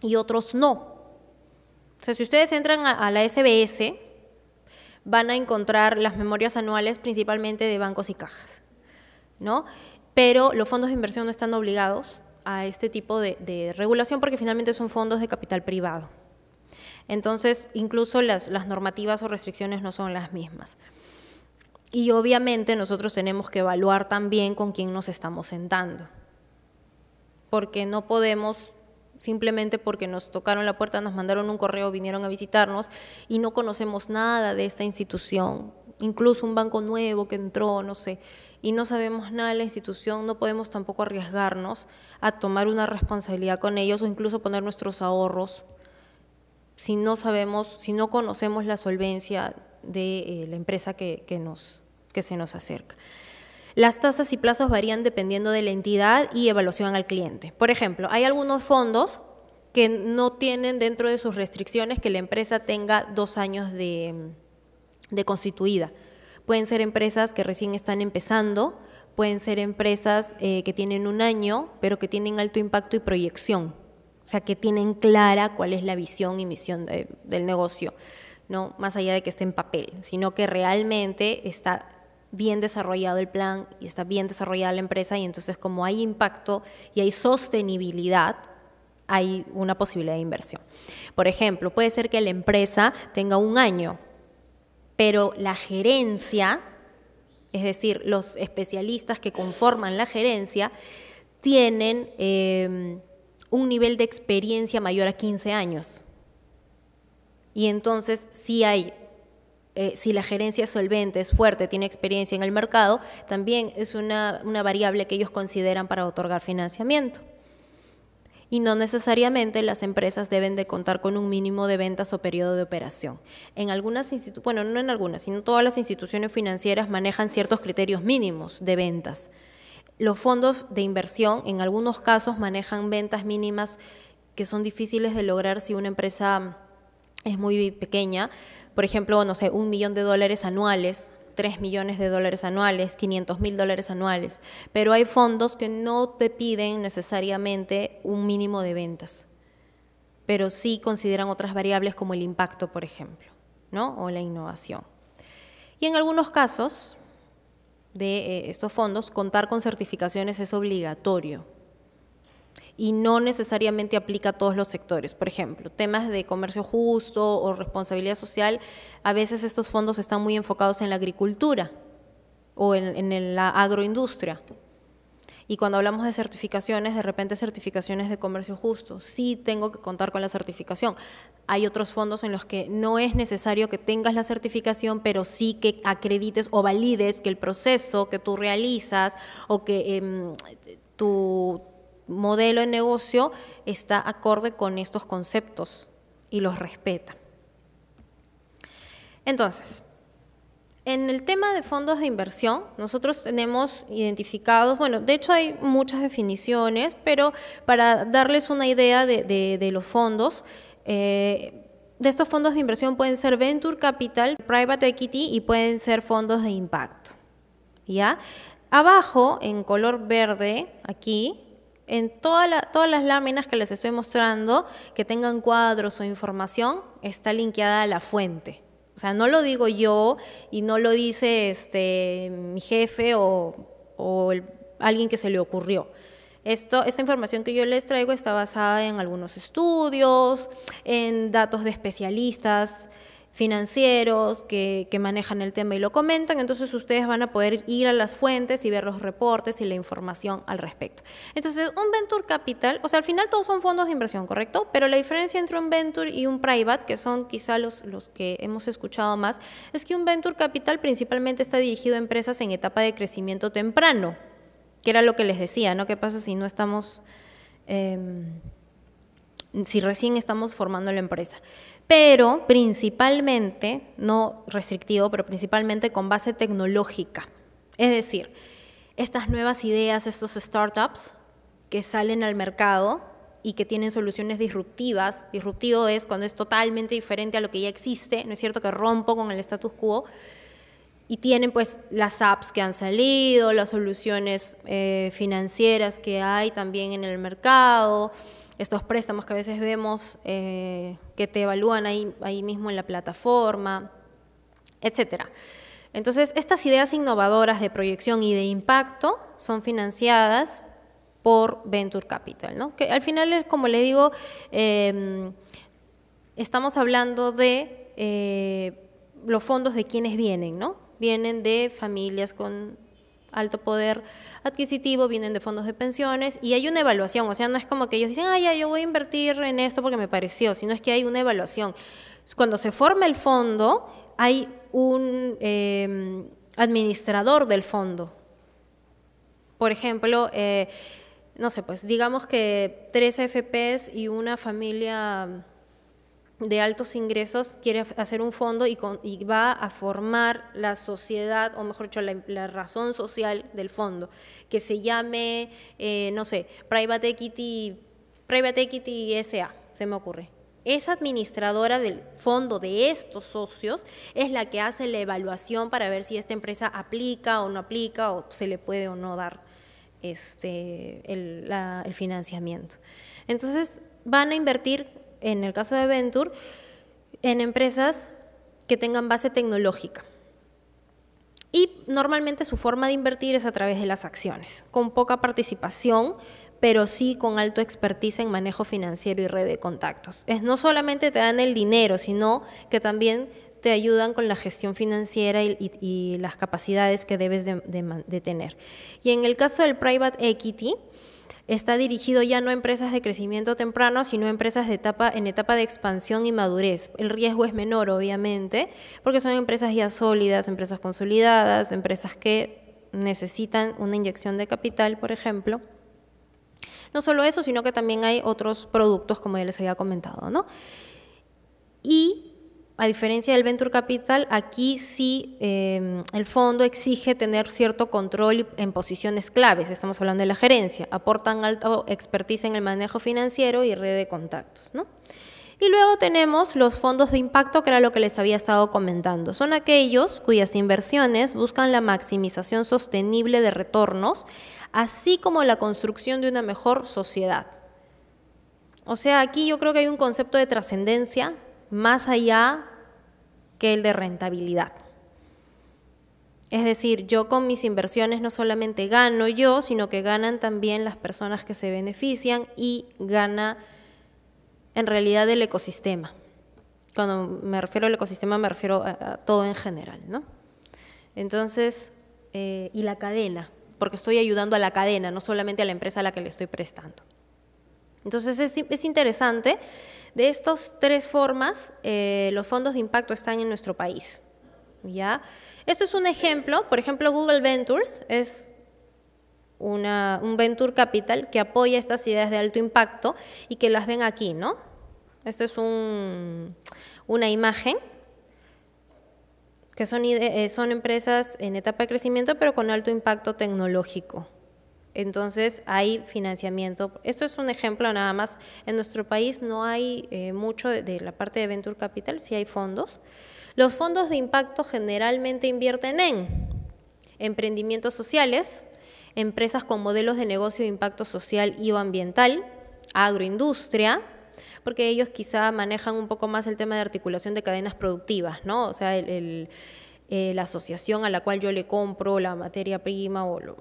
y otros no. O sea, si ustedes entran a, a la SBS, van a encontrar las memorias anuales principalmente de bancos y cajas, ¿no? Pero los fondos de inversión no están obligados a este tipo de, regulación porque finalmente son fondos de capital privado. Entonces, incluso las, normativas o restricciones no son las mismas. Y obviamente nosotros tenemos que evaluar también con quién nos estamos sentando, porque no podemos simplemente porque nos tocaron la puerta, nos mandaron un correo, vinieron a visitarnos y no conocemos nada de esta institución, incluso un banco nuevo que entró, no sé, y no sabemos nada de la institución, no podemos tampoco arriesgarnos a tomar una responsabilidad con ellos o incluso poner nuestros ahorros si no sabemos, si no conocemos la solvencia de eh, la empresa que, que, se nos acerca. Las tasas y plazos varían dependiendo de la entidad y evaluación al cliente. Por ejemplo, hay algunos fondos que no tienen dentro de sus restricciones que la empresa tenga dos años de constituida. Pueden ser empresas que recién están empezando, pueden ser empresas eh, que tienen un año, pero que tienen alto impacto y proyección. O sea, que tienen clara cuál es la visión y misión del negocio, no más allá de que esté en papel, sino que realmente está bien desarrollado el plan y está bien desarrollada la empresa y entonces como hay impacto y hay sostenibilidad, hay una posibilidad de inversión. Por ejemplo, puede ser que la empresa tenga un año pero la gerencia, es decir, los especialistas que conforman la gerencia, tienen em, un nivel de experiencia mayor a 15 años. Y entonces, si hay, eh, si la gerencia es solvente, es fuerte, tiene experiencia en el mercado, también es una variable que ellos consideran para otorgar financiamiento y no necesariamente las empresas deben de contar con un mínimo de ventas o periodo de operación. En algunas instituciones, bueno, no en algunas, sino todas las instituciones financieras manejan ciertos criterios mínimos de ventas. Los fondos de inversión en algunos casos manejan ventas mínimas que son difíciles de lograr si una empresa es muy pequeña, por ejemplo, no sé, un millón de dólares anuales, 3 millones de dólares anuales, 500 mil dólares anuales, pero hay fondos que no te piden necesariamente un mínimo de ventas, pero sí consideran otras variables como el impacto, por ejemplo, ¿no? o la innovación. Y en algunos casos de eh, estos fondos, contar con certificaciones es obligatorio y no necesariamente aplica a todos los sectores. Por ejemplo, temas de comercio justo o responsabilidad social, a veces estos fondos están muy enfocados en la agricultura o en, la agroindustria. Y cuando hablamos de certificaciones, de repente certificaciones de comercio justo, sí tengo que contar con la certificación. Hay otros fondos en los que no es necesario que tengas la certificación, pero sí que acredites o valides que el proceso que tú realizas o que tú em, tu, modelo de negocio está acorde con estos conceptos y los respeta. Entonces, en el tema de fondos de inversión, nosotros tenemos identificados, bueno, de hecho hay muchas definiciones, pero para darles una idea de, los fondos, eh, de estos fondos de inversión pueden ser Venture Capital, Private Equity y pueden ser fondos de impacto. ¿Ya? Abajo, en color verde, aquí, en todas las láminas que les estoy mostrando que tengan cuadros o información está linkeada a la fuente. O sea, no lo digo yo y no lo dice este, mi jefe o, alguien que se le ocurrió. esta información que yo les traigo está basada en algunos estudios, en datos de especialistas, financieros que, manejan el tema y lo comentan, entonces ustedes van a poder ir a las fuentes y ver los reportes y la información al respecto. Entonces, un venture capital, o sea, al final todos son fondos de inversión, ¿correcto? Pero la diferencia entre un venture y un private, que son quizá los, que hemos escuchado más, es que un venture capital principalmente está dirigido a empresas en etapa de crecimiento temprano, que era lo que les decía, ¿no? ¿Qué pasa si no estamos... Em, si recién estamos formando la empresa pero principalmente, no restrictivo, pero principalmente con base tecnológica. Es decir, estas nuevas ideas, estos startups que salen al mercado y que tienen soluciones disruptivas. Disruptivo es cuando es totalmente diferente a lo que ya existe, no es cierto que rompo con el status quo, y tienen pues las apps que han salido, las soluciones eh, financieras que hay también en el mercado, estos préstamos que a veces vemos eh, que te evalúan ahí, ahí mismo en la plataforma, etcétera. Entonces, estas ideas innovadoras de proyección y de impacto son financiadas por Venture Capital, ¿no? Que al final, es como le digo, em, estamos hablando de eh, los fondos de quienes vienen, ¿no? vienen de familias con alto poder adquisitivo, vienen de fondos de pensiones y hay una evaluación, o sea, no es como que ellos dicen, ah, ya, yo voy a invertir en esto porque me pareció, sino es que hay una evaluación. Cuando se forma el fondo, hay un em, administrador del fondo. Por ejemplo, eh, no sé, pues digamos que tres FPs y una familia de altos ingresos quiere hacer un fondo y, va a formar la sociedad, o mejor dicho, la, razón social del fondo, que se llame, eh, no sé, Private Equity, Private Equity SA, se me ocurre. Esa administradora del fondo de estos socios es la que hace la evaluación para ver si esta empresa aplica o no aplica o se le puede o no dar este, el, el financiamiento. Entonces, van a invertir en el caso de Venture, en empresas que tengan base tecnológica. Y normalmente su forma de invertir es a través de las acciones, con poca participación, pero sí con alto expertise en manejo financiero y red de contactos. Es no solamente te dan el dinero, sino que también te ayudan con la gestión financiera y, las capacidades que debes de tener. Y en el caso del private equity, está dirigido ya no a empresas de crecimiento temprano, sino a empresas en etapa de expansión y madurez. El riesgo es menor, obviamente, porque son empresas ya sólidas, empresas consolidadas, empresas que necesitan una inyección de capital, por ejemplo. No solo eso, sino que también hay otros productos, como ya les había comentado, ¿no? Y a diferencia del Venture Capital, aquí sí em, el fondo exige tener cierto control en posiciones claves, estamos hablando de la gerencia, aportan alta expertise en el manejo financiero y red de contactos. ¿no? Y luego tenemos los fondos de impacto, que era lo que les había estado comentando. Son aquellos cuyas inversiones buscan la maximización sostenible de retornos, así como la construcción de una mejor sociedad. O sea, aquí yo creo que hay un concepto de trascendencia más allá que el de rentabilidad. Es decir, yo con mis inversiones no solamente gano yo, sino que ganan también las personas que se benefician y gana en realidad el ecosistema. Cuando me refiero al ecosistema me refiero a, todo en general, Entonces, eh, y la cadena, porque estoy ayudando a la cadena, no solamente a la empresa a la que le estoy prestando. Entonces es interesante de estas tres formas, eh, los fondos de impacto están en nuestro país. ¿ya? Esto es un ejemplo, por ejemplo, Google Ventures es un venture capital que apoya estas ideas de alto impacto y que las ven aquí, ¿no? Esta es una imagen que eh, son empresas en etapa de crecimiento pero con alto impacto tecnológico. Entonces hay financiamiento. Esto es un ejemplo nada más. En nuestro país no hay eh, mucho de, la parte de Venture Capital, sí hay fondos. Los fondos de impacto generalmente invierten en emprendimientos sociales, empresas con modelos de negocio de impacto social y o ambiental, agroindustria, porque ellos quizá manejan un poco más el tema de articulación de cadenas productivas, ¿no? O sea, eh, la asociación a la cual yo le compro la materia prima o lo,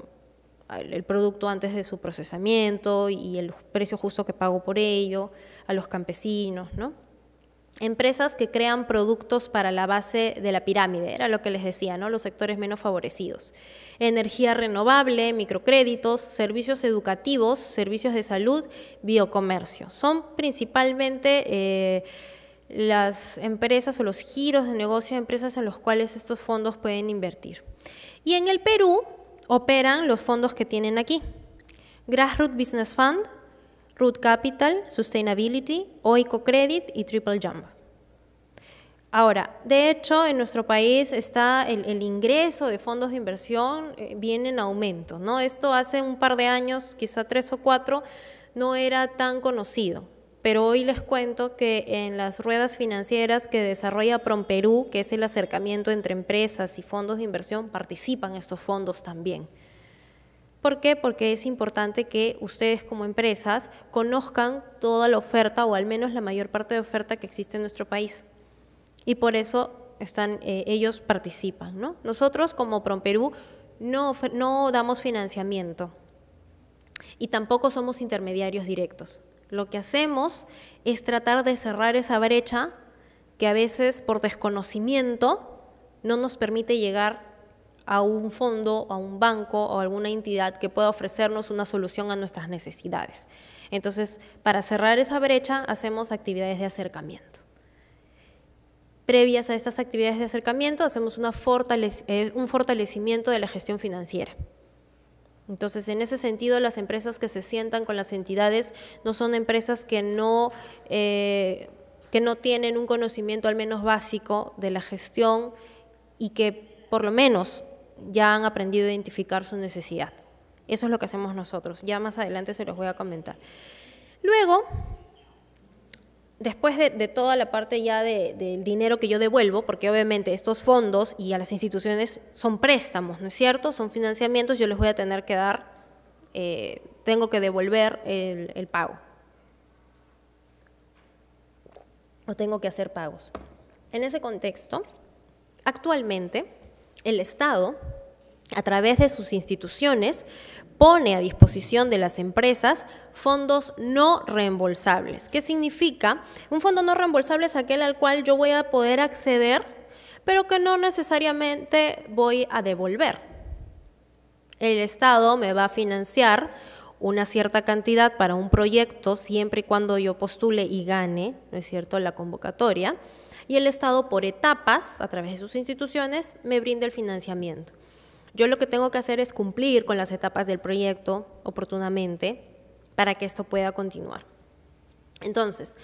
el producto antes de su procesamiento y el precio justo que pago por ello, a los campesinos, ¿no? Empresas que crean productos para la base de la pirámide, era lo que les decía, ¿no? Los sectores menos favorecidos. Energía renovable, microcréditos, servicios educativos, servicios de salud, biocomercio. Son principalmente eh, las empresas o los giros de negocio de empresas en los cuales estos fondos pueden invertir. Y en el Perú, operan los fondos que tienen aquí. Grassroot Business Fund, Root Capital, Sustainability, Oico Credit y Triple Jump. Ahora, de hecho, en nuestro país está el, ingreso de fondos de inversión eh, viene en aumento, ¿no? Esto hace un par de años, quizá tres o cuatro, no era tan conocido pero hoy les cuento que en las ruedas financieras que desarrolla PromPerú, que es el acercamiento entre empresas y fondos de inversión, participan estos fondos también. ¿Por qué? Porque es importante que ustedes como empresas conozcan toda la oferta o al menos la mayor parte de oferta que existe en nuestro país. Y por eso están, eh, ellos participan. ¿no? Nosotros como PromPerú no damos financiamiento y tampoco somos intermediarios directos. Lo que hacemos es tratar de cerrar esa brecha que a veces por desconocimiento no nos permite llegar a un fondo, a un banco o a alguna entidad que pueda ofrecernos una solución a nuestras necesidades. Entonces, para cerrar esa brecha, hacemos actividades de acercamiento. Previas a estas actividades de acercamiento, hacemos eh, un fortalecimiento de la gestión financiera. Entonces, en ese sentido, las empresas que se sientan con las entidades no son empresas que no, eh, que no tienen un conocimiento al menos básico de la gestión y que por lo menos ya han aprendido a identificar su necesidad. Eso es lo que hacemos nosotros. Ya más adelante se los voy a comentar. Luego, después de, toda la parte ya del dinero que yo devuelvo, porque obviamente estos fondos y a las instituciones son préstamos, ¿no es cierto? Son financiamientos, yo les voy a tener que dar, eh, tengo que devolver el, el pago. O tengo que hacer pagos. En ese contexto, actualmente el Estado, a través de sus instituciones, pone a disposición de las empresas fondos no reembolsables. ¿Qué significa? Un fondo no reembolsable es aquel al cual yo voy a poder acceder, pero que no necesariamente voy a devolver. El Estado me va a financiar una cierta cantidad para un proyecto siempre y cuando yo postule y gane, ¿no es cierto?, la convocatoria, y el Estado por etapas, a través de sus instituciones, me brinda el financiamiento. Yo lo que tengo que hacer es cumplir con las etapas del proyecto oportunamente para que esto pueda continuar. Entonces,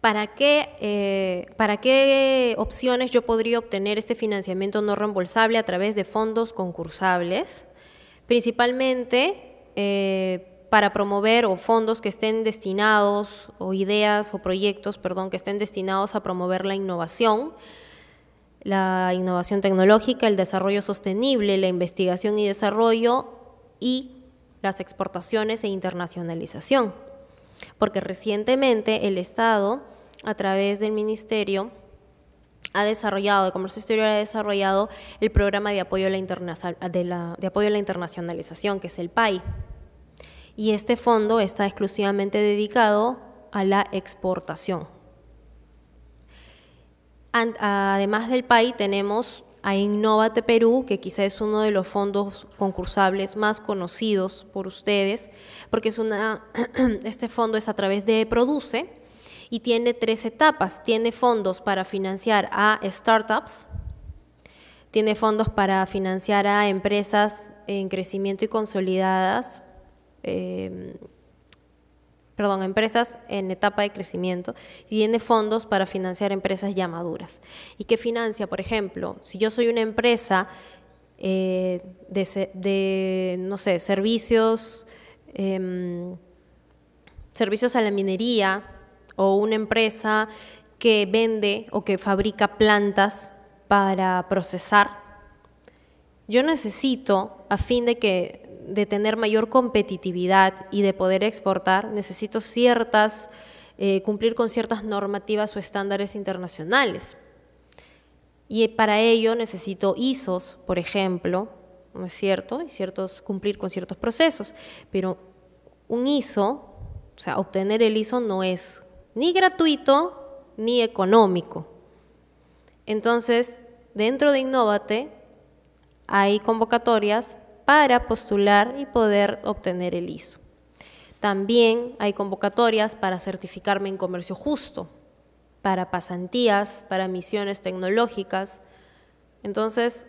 ¿para qué, eh, opciones yo podría obtener este financiamiento no reembolsable a través de fondos concursables? Principalmente eh, para promover o fondos que estén destinados, o ideas o proyectos, perdón, que estén destinados a promover la innovación, la innovación tecnológica, el desarrollo sostenible, la investigación y desarrollo y las exportaciones e internacionalización. Porque recientemente el Estado, a través del Ministerio, ha desarrollado, el Comercio Exterior ha desarrollado el programa de apoyo a la, de apoyo a la internacionalización, que es el PAI. Y este fondo está exclusivamente dedicado a la exportación. Además del PAI tenemos a Innovate Perú, que quizá es uno de los fondos concursables más conocidos por ustedes, porque es una, este fondo es a través de Produce y tiene tres etapas. Tiene fondos para financiar a startups, tiene fondos para financiar a empresas en crecimiento y consolidadas, eh, perdón, empresas en etapa de crecimiento y tiene fondos para financiar empresas ya maduras. ¿Y qué financia? Por ejemplo, si yo soy una empresa eh, de, no sé, servicios, em, servicios a la minería o una empresa que vende o que fabrica plantas para procesar, yo necesito, a fin de que de tener mayor competitividad y de poder exportar, necesito ciertas, eh, cumplir con ciertas normativas o estándares internacionales. Y para ello necesito ISOs, por ejemplo, ¿no es cierto? Y ciertos, cumplir con ciertos procesos. Pero un ISO, o sea, obtener el ISO no es ni gratuito ni económico. Entonces, dentro de Innovate hay convocatorias para postular y poder obtener el ISO. También hay convocatorias para certificarme en comercio justo, para pasantías, para misiones tecnológicas. Entonces,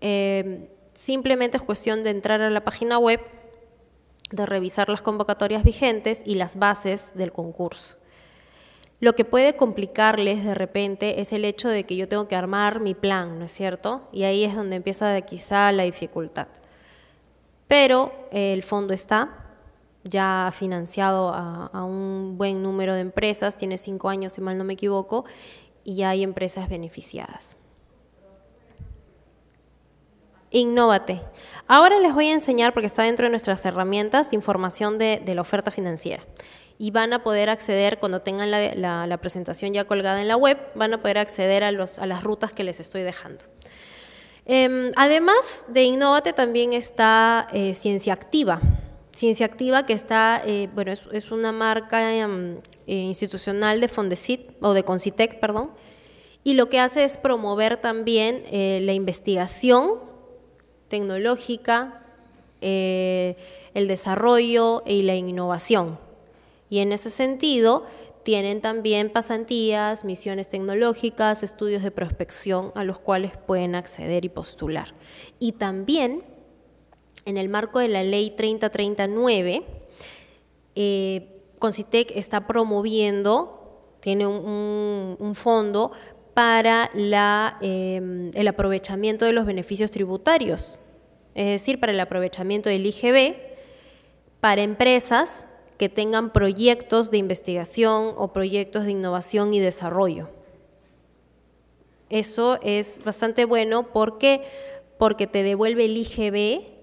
em, simplemente es cuestión de entrar a la página web, de revisar las convocatorias vigentes y las bases del concurso. Lo que puede complicarles de repente es el hecho de que yo tengo que armar mi plan, ¿no es cierto? Y ahí es donde empieza quizá la dificultad pero eh, el fondo está ya financiado a, un buen número de empresas, tiene cinco años, si mal no me equivoco, y hay empresas beneficiadas. Innóvate. Ahora les voy a enseñar, porque está dentro de nuestras herramientas, información de, la oferta financiera. Y van a poder acceder, cuando tengan la, presentación ya colgada en la web, van a poder acceder a las rutas que les estoy dejando. Em, además de Innovate también está eh, Ciencia Activa. Ciencia Activa que está, eh, bueno, es, una marca em, eh, institucional de Fondecit o de Concitec, perdón, y lo que hace es promover también la investigación tecnológica, el desarrollo y la innovación. Y en ese sentido, tienen también pasantías, misiones tecnológicas, estudios de prospección a los cuales pueden acceder y postular. Y también, en el marco de la ley 3039, eh, Concitec está promoviendo, tiene un, fondo para eh, el aprovechamiento de los beneficios tributarios, es decir, para el aprovechamiento del IGB, para empresas que tengan proyectos de investigación o proyectos de innovación y desarrollo. Eso es bastante bueno porque, porque te devuelve el IGB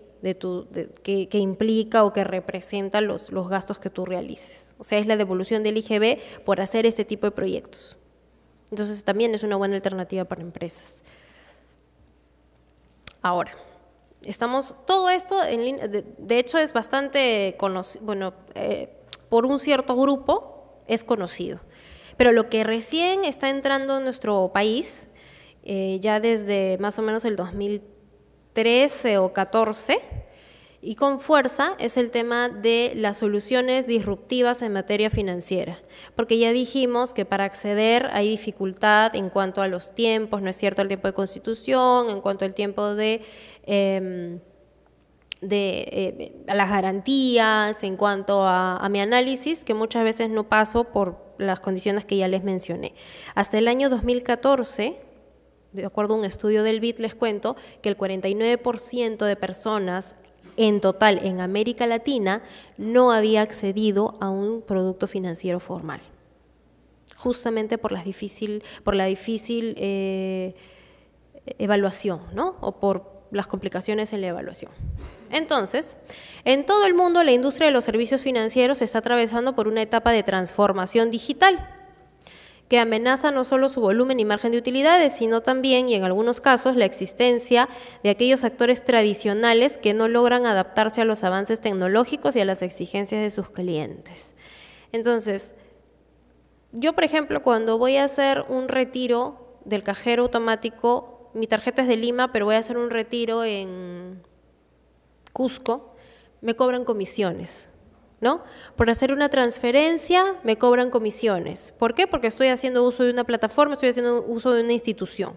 que, implica o que representa los, los gastos que tú realices. O sea, es la devolución del IGB por hacer este tipo de proyectos. Entonces también es una buena alternativa para empresas. Ahora estamos, todo esto, en, de, de, hecho, es bastante conocido, bueno, eh, por un cierto grupo es conocido. Pero lo que recién está entrando en nuestro país, eh, ya desde más o menos el 2013 o 14, y con fuerza es el tema de las soluciones disruptivas en materia financiera, porque ya dijimos que para acceder hay dificultad en cuanto a los tiempos, no es cierto el tiempo de constitución, en cuanto al tiempo de... Em, eh, a las garantías, en cuanto a, a, mi análisis, que muchas veces no paso por las condiciones que ya les mencioné. Hasta el año 2014, de acuerdo a un estudio del BIT, les cuento que el 49% de personas en total en América Latina no había accedido a un producto financiero formal, justamente por, por la difícil eh, evaluación ¿no? o por las complicaciones en la evaluación. Entonces, en todo el mundo la industria de los servicios financieros está atravesando por una etapa de transformación digital que amenaza no solo su volumen y margen de utilidades, sino también, y en algunos casos, la existencia de aquellos actores tradicionales que no logran adaptarse a los avances tecnológicos y a las exigencias de sus clientes. Entonces, yo, por ejemplo, cuando voy a hacer un retiro del cajero automático, mi tarjeta es de Lima, pero voy a hacer un retiro en Cusco, me cobran comisiones por hacer una transferencia me cobran comisiones. ¿Por qué? Porque estoy haciendo uso de una plataforma, estoy haciendo uso de una institución.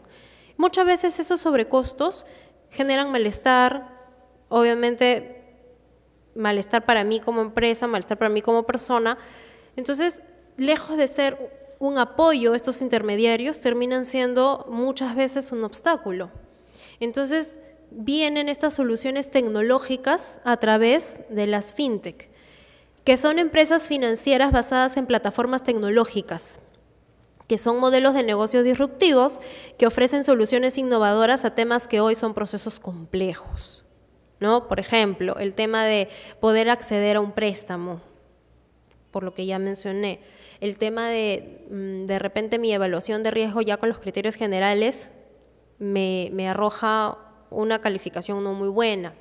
Muchas veces esos sobrecostos generan malestar, obviamente malestar para mí como empresa, malestar para mí como persona. Entonces, lejos de ser un apoyo, estos intermediarios terminan siendo muchas veces un obstáculo. Entonces, vienen estas soluciones tecnológicas a través de las fintech que son empresas financieras basadas en plataformas tecnológicas, que son modelos de negocios disruptivos que ofrecen soluciones innovadoras a temas que hoy son procesos complejos. ¿no? Por ejemplo, el tema de poder acceder a un préstamo, por lo que ya mencioné. El tema de, mm, de repente, mi evaluación de riesgo ya con los criterios generales me, me arroja una calificación no muy buena.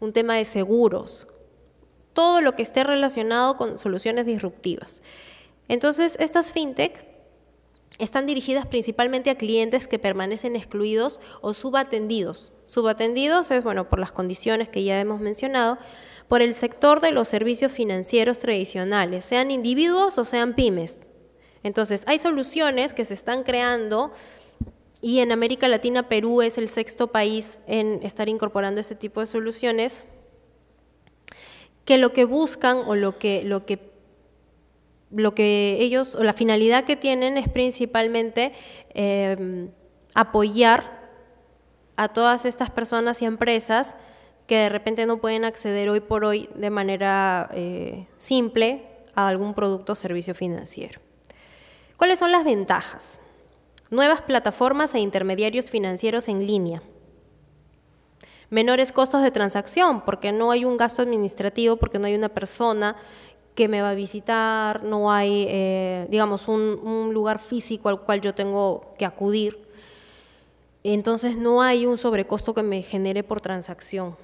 Un tema de seguros, todo lo que esté relacionado con soluciones disruptivas. Entonces, estas fintech están dirigidas principalmente a clientes que permanecen excluidos o subatendidos. Subatendidos es, bueno, por las condiciones que ya hemos mencionado, por el sector de los servicios financieros tradicionales, sean individuos o sean pymes. Entonces, hay soluciones que se están creando y en América Latina Perú es el sexto país en estar incorporando este tipo de soluciones que lo que buscan o lo que, lo que, lo que ellos, o la finalidad que tienen es principalmente em, apoyar a todas estas personas y empresas que de repente no pueden acceder hoy por hoy de manera eh, simple a algún producto o servicio financiero. ¿Cuáles son las ventajas? Nuevas plataformas e intermediarios financieros en línea menores costos de transacción, porque no hay un gasto administrativo, porque no hay una persona que me va a visitar, no hay, eh, digamos, un, lugar físico al cual yo tengo que acudir. Entonces no hay un sobrecosto que me genere por transacción.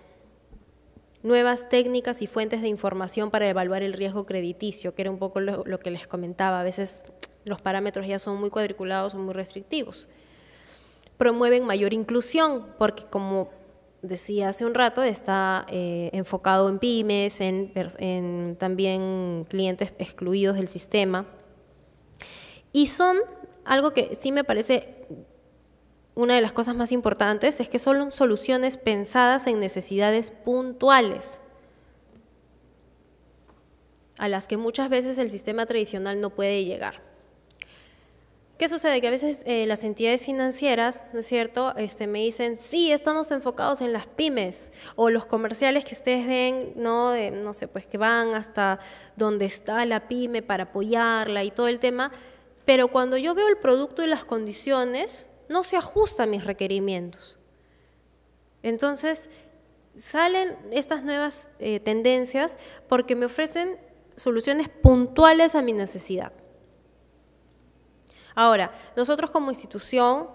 Nuevas técnicas y fuentes de información para evaluar el riesgo crediticio, que era un poco lo, que les comentaba. A veces los parámetros ya son muy cuadriculados son muy restrictivos. Promueven mayor inclusión, porque como decía hace un rato, está eh, enfocado en pymes, en, en, también clientes excluidos del sistema. Y son algo que sí me parece una de las cosas más importantes, es que son soluciones pensadas en necesidades puntuales, a las que muchas veces el sistema tradicional no puede llegar. ¿Qué sucede? Que a veces eh, las entidades financieras, ¿no es cierto?, este, me dicen, sí, estamos enfocados en las pymes o los comerciales que ustedes ven, ¿no? no sé, pues que van hasta donde está la pyme para apoyarla y todo el tema, pero cuando yo veo el producto y las condiciones, no se ajusta a mis requerimientos. Entonces, salen estas nuevas eh, tendencias porque me ofrecen soluciones puntuales a mi necesidad. Ahora, nosotros como institución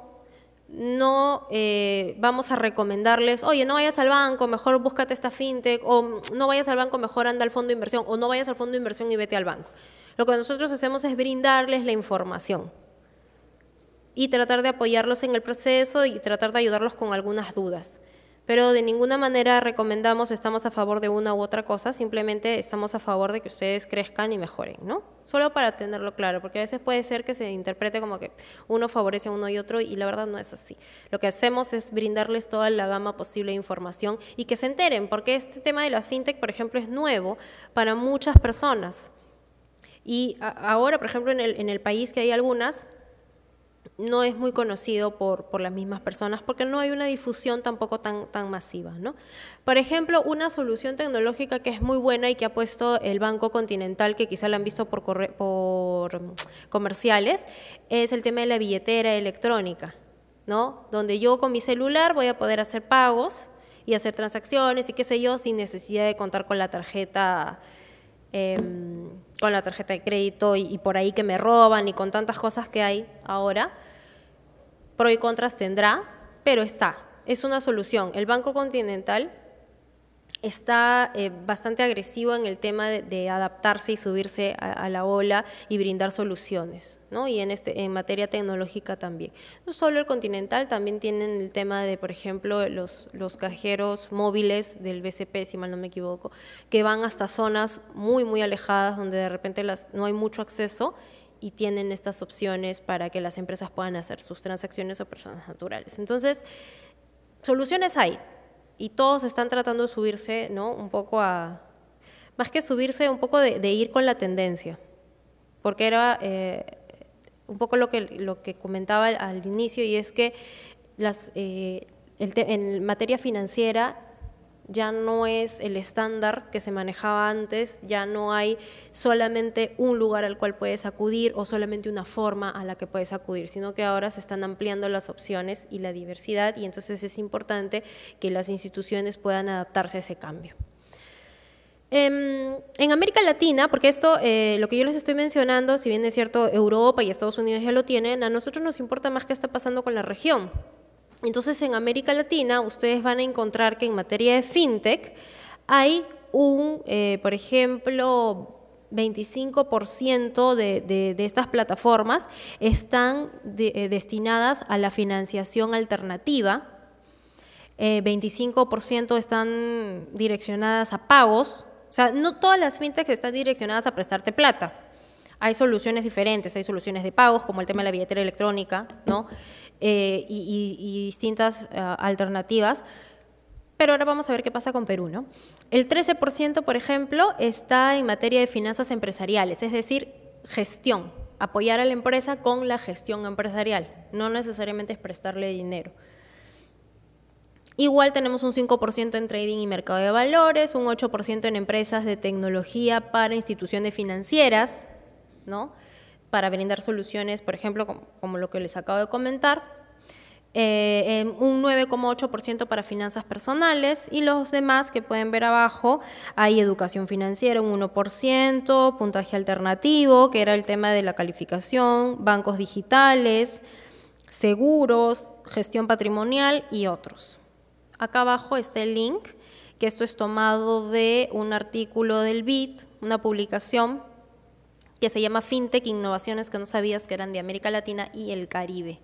no eh, vamos a recomendarles, oye, no vayas al banco, mejor búscate esta fintech, o no vayas al banco, mejor anda al fondo de inversión, o no vayas al fondo de inversión y vete al banco. Lo que nosotros hacemos es brindarles la información y tratar de apoyarlos en el proceso y tratar de ayudarlos con algunas dudas pero de ninguna manera recomendamos, estamos a favor de una u otra cosa, simplemente estamos a favor de que ustedes crezcan y mejoren, ¿no? Solo para tenerlo claro, porque a veces puede ser que se interprete como que uno favorece a uno y otro y la verdad no es así. Lo que hacemos es brindarles toda la gama posible de información y que se enteren, porque este tema de la fintech, por ejemplo, es nuevo para muchas personas. Y ahora, por ejemplo, en el, en el país que hay algunas, no es muy conocido por, por, las mismas personas porque no hay una difusión tampoco tan, tan masiva. ¿no? Por ejemplo, una solución tecnológica que es muy buena y que ha puesto el Banco Continental, que quizá la han visto por, por comerciales, es el tema de la billetera electrónica, ¿no? donde yo con mi celular voy a poder hacer pagos y hacer transacciones y qué sé yo, sin necesidad de contar con la tarjeta. Em, con la tarjeta de crédito y, por ahí que me roban y con tantas cosas que hay ahora, pro y contras tendrá, pero está, es una solución. El Banco Continental está eh, bastante agresivo en el tema de, adaptarse y subirse a, la ola y brindar soluciones, ¿no? Y en, este, en materia tecnológica también. No solo el Continental, también tienen el tema de, por ejemplo, los, los cajeros móviles del BCP, si mal no me equivoco, que van hasta zonas muy, muy alejadas donde de repente las, no hay mucho acceso y tienen estas opciones para que las empresas puedan hacer sus transacciones o personas naturales. Entonces, soluciones hay, y todos están tratando de subirse, ¿no? Un poco a, más que subirse, un poco de, ir con la tendencia, porque era eh, un poco lo que, lo que comentaba al, inicio y es que las, eh, en materia financiera ya no es el estándar que se manejaba antes, ya no hay solamente un lugar al cual puedes acudir o solamente una forma a la que puedes acudir, sino que ahora se están ampliando las opciones y la diversidad y entonces es importante que las instituciones puedan adaptarse a ese cambio. Em, en América Latina, porque esto, eh, lo que yo les estoy mencionando, si bien es cierto, Europa y Estados Unidos ya lo tienen, a nosotros nos importa más qué está pasando con la región entonces, en América Latina, ustedes van a encontrar que en materia de fintech hay un, eh, por ejemplo, 25% de, estas plataformas están eh, destinadas a la financiación alternativa, 25% eh, están direccionadas a pagos, o sea, no todas las fintechs están direccionadas a prestarte plata. Hay soluciones diferentes, hay soluciones de pagos, como el tema de la billetera electrónica, ¿no? Eh, y, distintas eh, alternativas. Pero ahora vamos a ver qué pasa con Perú, ¿no? El 13%, por ejemplo, está en materia de finanzas empresariales, es decir, gestión, apoyar a la empresa con la gestión empresarial, no necesariamente es prestarle dinero. Igual tenemos un 5% en trading y mercado de valores, un 8% en empresas de tecnología para instituciones financieras, ¿no? para brindar soluciones, por ejemplo, como, lo que les acabo de comentar, eh, un 9,8% para finanzas personales y los demás que pueden ver abajo, hay educación financiera, un 1%, puntaje alternativo, que era el tema de la calificación, bancos digitales, seguros, gestión patrimonial y otros. Acá abajo está el link, que esto es tomado de un artículo del BIT, una publicación que se llama FinTech Innovaciones que no sabías que eran de América Latina y el Caribe.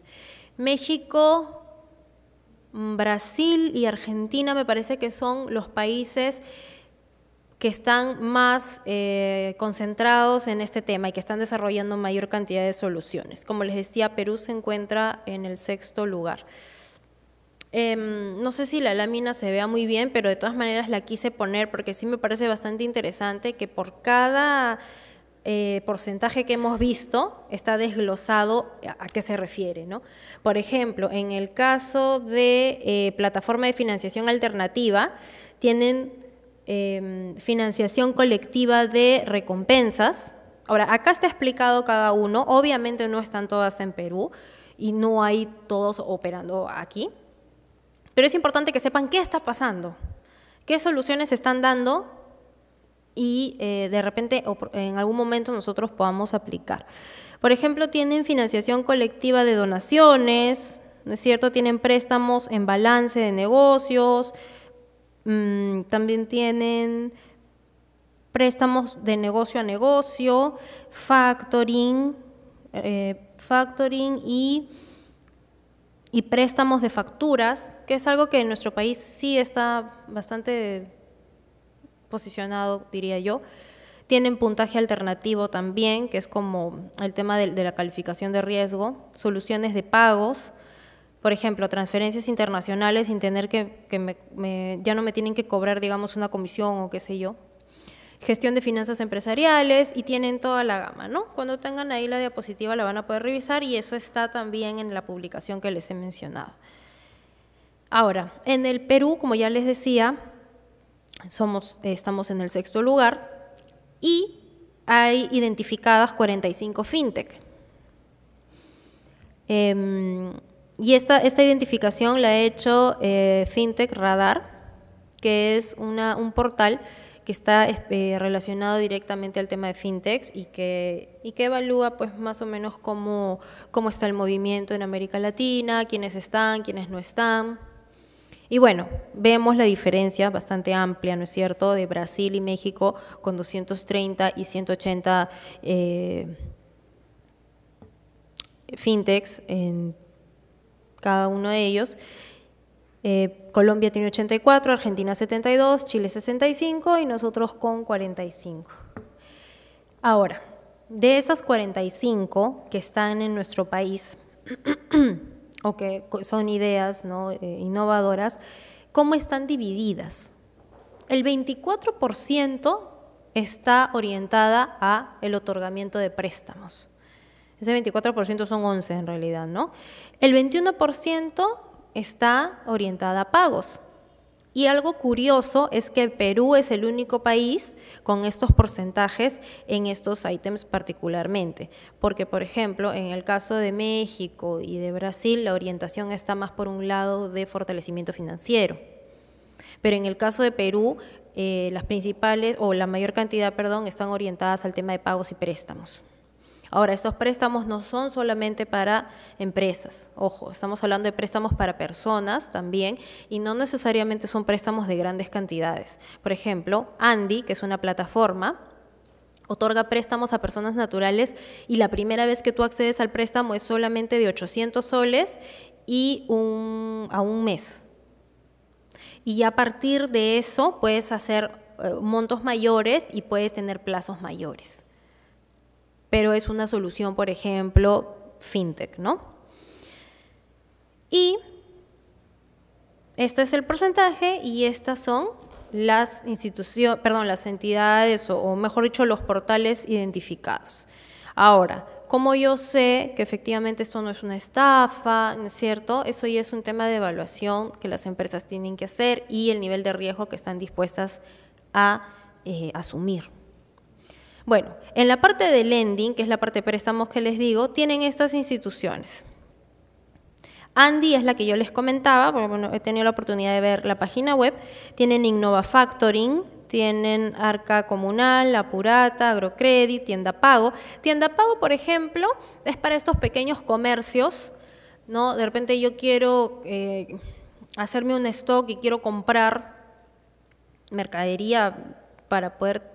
México, mm, Brasil y Argentina me parece que son los países que están más eh, concentrados en este tema y que están desarrollando mayor cantidad de soluciones. Como les decía, Perú se encuentra en el sexto lugar. Em, no sé si la lámina se vea muy bien, pero de todas maneras la quise poner porque sí me parece bastante interesante que por cada eh, porcentaje que hemos visto está desglosado a, qué se refiere. ¿no? Por ejemplo, en el caso de eh, plataforma de financiación alternativa, tienen em, financiación colectiva de recompensas. Ahora, acá está explicado cada uno, obviamente no están todas en Perú y no hay todos operando aquí, pero es importante que sepan qué está pasando, qué soluciones están dando y eh, de repente o en algún momento nosotros podamos aplicar. Por ejemplo, tienen financiación colectiva de donaciones, ¿no es cierto? Tienen préstamos en balance de negocios, mm, también tienen préstamos de negocio a negocio, factoring, eh, factoring y, y préstamos de facturas, que es algo que en nuestro país sí está bastante posicionado, diría yo. Tienen puntaje alternativo también, que es como el tema de, la calificación de riesgo, soluciones de pagos, por ejemplo, transferencias internacionales sin tener que, ya no me tienen que cobrar, digamos, una comisión o qué sé yo. Gestión de finanzas empresariales y tienen toda la gama, ¿no? Cuando tengan ahí la diapositiva la van a poder revisar y eso está también en la publicación que les he mencionado. Ahora, en el Perú, como ya les decía, somos, eh, estamos en el sexto lugar y hay identificadas 45 fintech. Em, y esta, esta, identificación la ha hecho eh, Fintech Radar, que es una, un portal que está eh, relacionado directamente al tema de fintechs y que, y que evalúa pues más o menos cómo, cómo está el movimiento en América Latina, quiénes están, quiénes no están. Y bueno, vemos la diferencia bastante amplia, ¿no es cierto?, de Brasil y México con 230 y 180 eh, fintechs en cada uno de ellos. Eh, Colombia tiene 84, Argentina 72, Chile 65 y nosotros con 45. Ahora, de esas 45 que están en nuestro país, o que son ideas eh, innovadoras, cómo están divididas. El 24% está orientada a el otorgamiento de préstamos. Ese 24% son 11 en realidad, ¿no? El 21% está orientada a pagos. Y algo curioso es que Perú es el único país con estos porcentajes en estos ítems particularmente, porque por ejemplo en el caso de México y de Brasil la orientación está más por un lado de fortalecimiento financiero, pero en el caso de Perú eh, las principales o la mayor cantidad, perdón, están orientadas al tema de pagos y préstamos. Ahora, estos préstamos no son solamente para empresas, ojo, estamos hablando de préstamos para personas también y no necesariamente son préstamos de grandes cantidades. Por ejemplo, Andy, que es una plataforma, otorga préstamos a personas naturales y la primera vez que tú accedes al préstamo es solamente de 800 soles y a un mes. Y a partir de eso puedes hacer eh, montos mayores y puedes tener plazos mayores pero es una solución, por ejemplo, fintech, ¿no? Y este es el porcentaje y estas son las instituciones, perdón, las entidades o, mejor dicho, los portales identificados. Ahora, como yo sé que efectivamente esto no es una estafa, ¿no es cierto? Eso ya es un tema de evaluación que las empresas tienen que hacer y el nivel de riesgo que están dispuestas a eh, asumir, bueno, en la parte de lending, que es la parte de préstamos que les digo, tienen estas instituciones. Andy es la que yo les comentaba, porque bueno, he tenido la oportunidad de ver la página web. Tienen Innova Factoring, tienen Arca Comunal, Apurata, Agrocredit, Tienda Pago. Tienda Pago, por ejemplo, es para estos pequeños comercios, ¿no? De repente yo quiero eh, hacerme un stock y quiero comprar mercadería para poder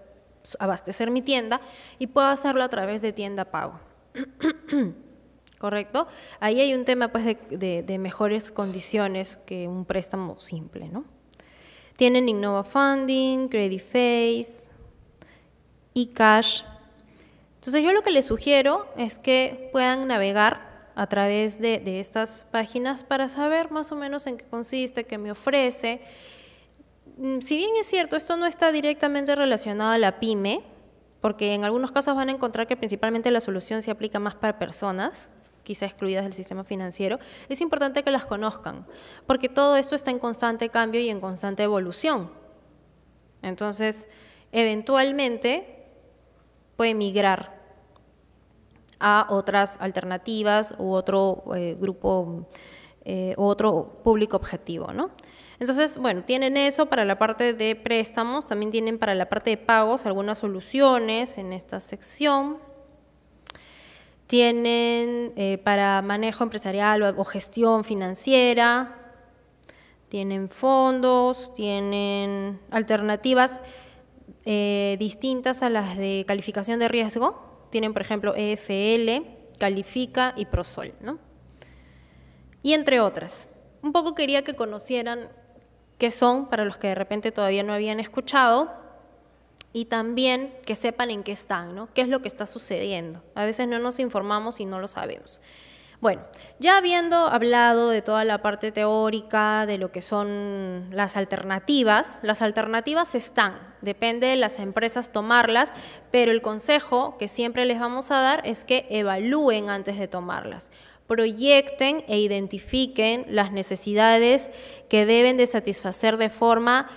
abastecer mi tienda y puedo hacerlo a través de tienda pago. ¿Correcto? Ahí hay un tema pues, de, mejores condiciones que un préstamo simple, ¿no? Tienen Innova Funding, Credit Face y Cash. Entonces yo lo que les sugiero es que puedan navegar a través de, de estas páginas para saber más o menos en qué consiste, qué me ofrece, Mm, si bien es cierto, esto no está directamente relacionado a la pyme, porque en algunos casos van a encontrar que principalmente la solución se aplica más para personas, quizá excluidas del sistema financiero, es importante que las conozcan, porque todo esto está en constante cambio y en constante evolución. Entonces, eventualmente puede migrar a otras alternativas u otro eh, grupo eh, u otro público objetivo, ¿no? Entonces, bueno, tienen eso para la parte de préstamos, también tienen para la parte de pagos algunas soluciones en esta sección. Tienen eh, para manejo empresarial o, gestión financiera, tienen fondos, tienen alternativas eh, distintas a las de calificación de riesgo. Tienen, por ejemplo, EFL, Califica y Prosol, ¿no? Y entre otras. Un poco quería que conocieran que son para los que de repente todavía no habían escuchado y también que sepan en qué están, ¿no? ¿Qué es lo que está sucediendo? A veces no nos informamos y no lo sabemos. Bueno, ya habiendo hablado de toda la parte teórica, de lo que son las alternativas, las alternativas están, depende de las empresas tomarlas, pero el consejo que siempre les vamos a dar es que evalúen antes de tomarlas proyecten e identifiquen las necesidades que deben de satisfacer de forma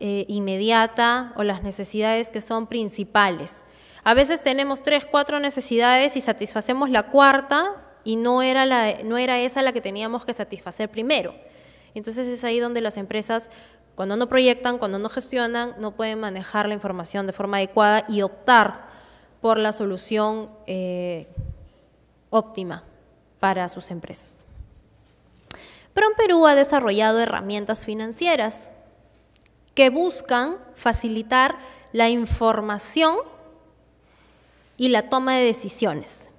eh, inmediata o las necesidades que son principales. A veces tenemos tres, cuatro necesidades y satisfacemos la cuarta y no era, no era esa la que teníamos que satisfacer primero. Entonces es ahí donde las empresas, cuando no proyectan, cuando no gestionan, no pueden manejar la información de forma adecuada y optar por la solución eh, óptima para sus empresas. perú ha desarrollado herramientas financieras que buscan facilitar la información y la toma de decisiones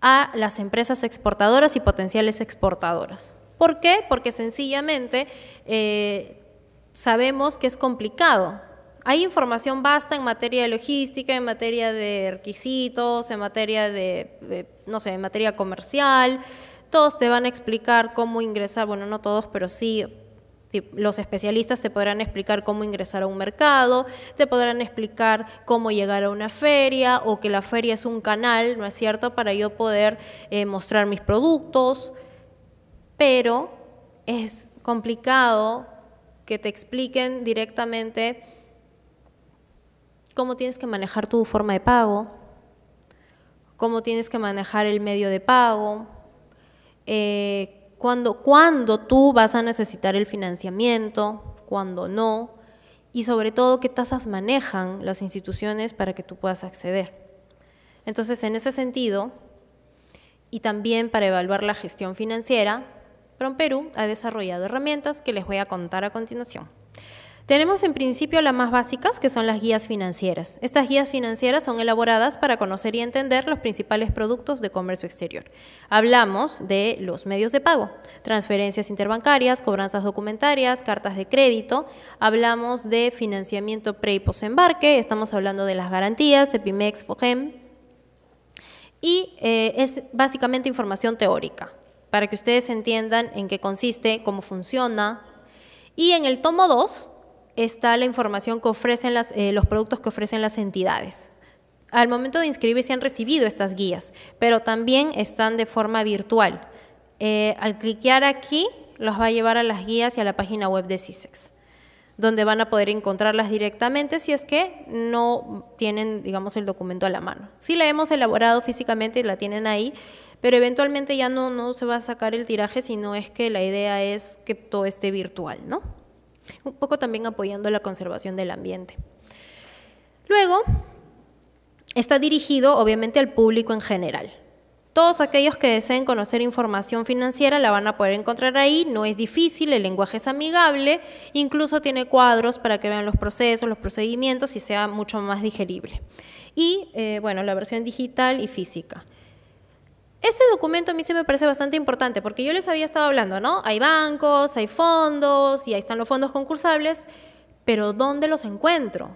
a las empresas exportadoras y potenciales exportadoras. ¿Por qué? Porque sencillamente eh, sabemos que es complicado hay información vasta en materia de logística, en materia de requisitos, en materia de, no sé, en materia comercial. Todos te van a explicar cómo ingresar, bueno, no todos, pero sí los especialistas te podrán explicar cómo ingresar a un mercado, te podrán explicar cómo llegar a una feria o que la feria es un canal, ¿no es cierto?, para yo poder eh, mostrar mis productos, pero es complicado que te expliquen directamente cómo tienes que manejar tu forma de pago, cómo tienes que manejar el medio de pago, eh, cuándo, tú vas a necesitar el financiamiento, cuándo no, y sobre todo qué tasas manejan las instituciones para que tú puedas acceder. Entonces, en ese sentido, y también para evaluar la gestión financiera, PROMPERU ha desarrollado herramientas que les voy a contar a continuación. Tenemos en principio las más básicas, que son las guías financieras. Estas guías financieras son elaboradas para conocer y entender los principales productos de comercio exterior. Hablamos de los medios de pago, transferencias interbancarias, cobranzas documentarias, cartas de crédito, hablamos de financiamiento pre y posembarque, estamos hablando de las garantías, EPIMEX, FOGEM, y eh, es básicamente información teórica, para que ustedes entiendan en qué consiste, cómo funciona. Y en el tomo 2 está la información que ofrecen eh, los productos que ofrecen las entidades. Al momento de inscribirse han recibido estas guías, pero también están de forma virtual. Eh, al cliquear aquí, los va a llevar a las guías y a la página web de CISEX, donde van a poder encontrarlas directamente si es que no tienen, digamos, el documento a la mano. Sí la hemos elaborado físicamente, y la tienen ahí, pero eventualmente ya no, no se va a sacar el tiraje, sino es que la idea es que todo esté virtual, ¿no? un poco también apoyando la conservación del ambiente. Luego, está dirigido obviamente al público en general. Todos aquellos que deseen conocer información financiera la van a poder encontrar ahí, no es difícil, el lenguaje es amigable, incluso tiene cuadros para que vean los procesos, los procedimientos y sea mucho más digerible. Y eh, bueno, la versión digital y física. Este documento a mí se me parece bastante importante porque yo les había estado hablando, ¿no? Hay bancos, hay fondos y ahí están los fondos concursables, pero ¿dónde los encuentro?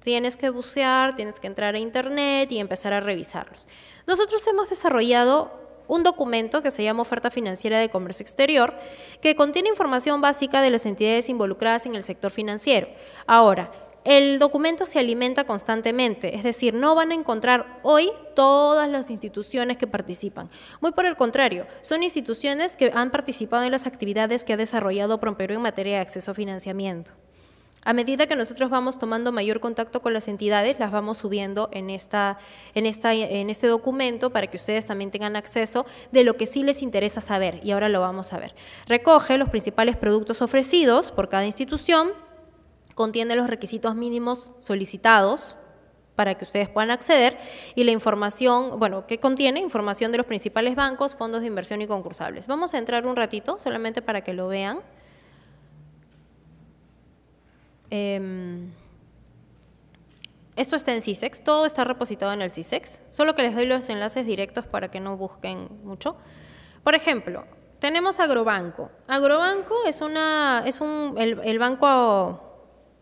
Tienes que bucear, tienes que entrar a internet y empezar a revisarlos. Nosotros hemos desarrollado un documento que se llama Oferta Financiera de Comercio Exterior, que contiene información básica de las entidades involucradas en el sector financiero. Ahora, el documento se alimenta constantemente, es decir, no van a encontrar hoy todas las instituciones que participan. Muy por el contrario, son instituciones que han participado en las actividades que ha desarrollado Prompero en materia de acceso a financiamiento. A medida que nosotros vamos tomando mayor contacto con las entidades, las vamos subiendo en, esta, en, esta, en este documento para que ustedes también tengan acceso de lo que sí les interesa saber, y ahora lo vamos a ver. Recoge los principales productos ofrecidos por cada institución, contiene los requisitos mínimos solicitados para que ustedes puedan acceder y la información, bueno, que contiene información de los principales bancos, fondos de inversión y concursables. Vamos a entrar un ratito solamente para que lo vean. Em, esto está en CISEX, todo está repositado en el CISEX, solo que les doy los enlaces directos para que no busquen mucho. Por ejemplo, tenemos Agrobanco. Agrobanco es, una, es un, el banco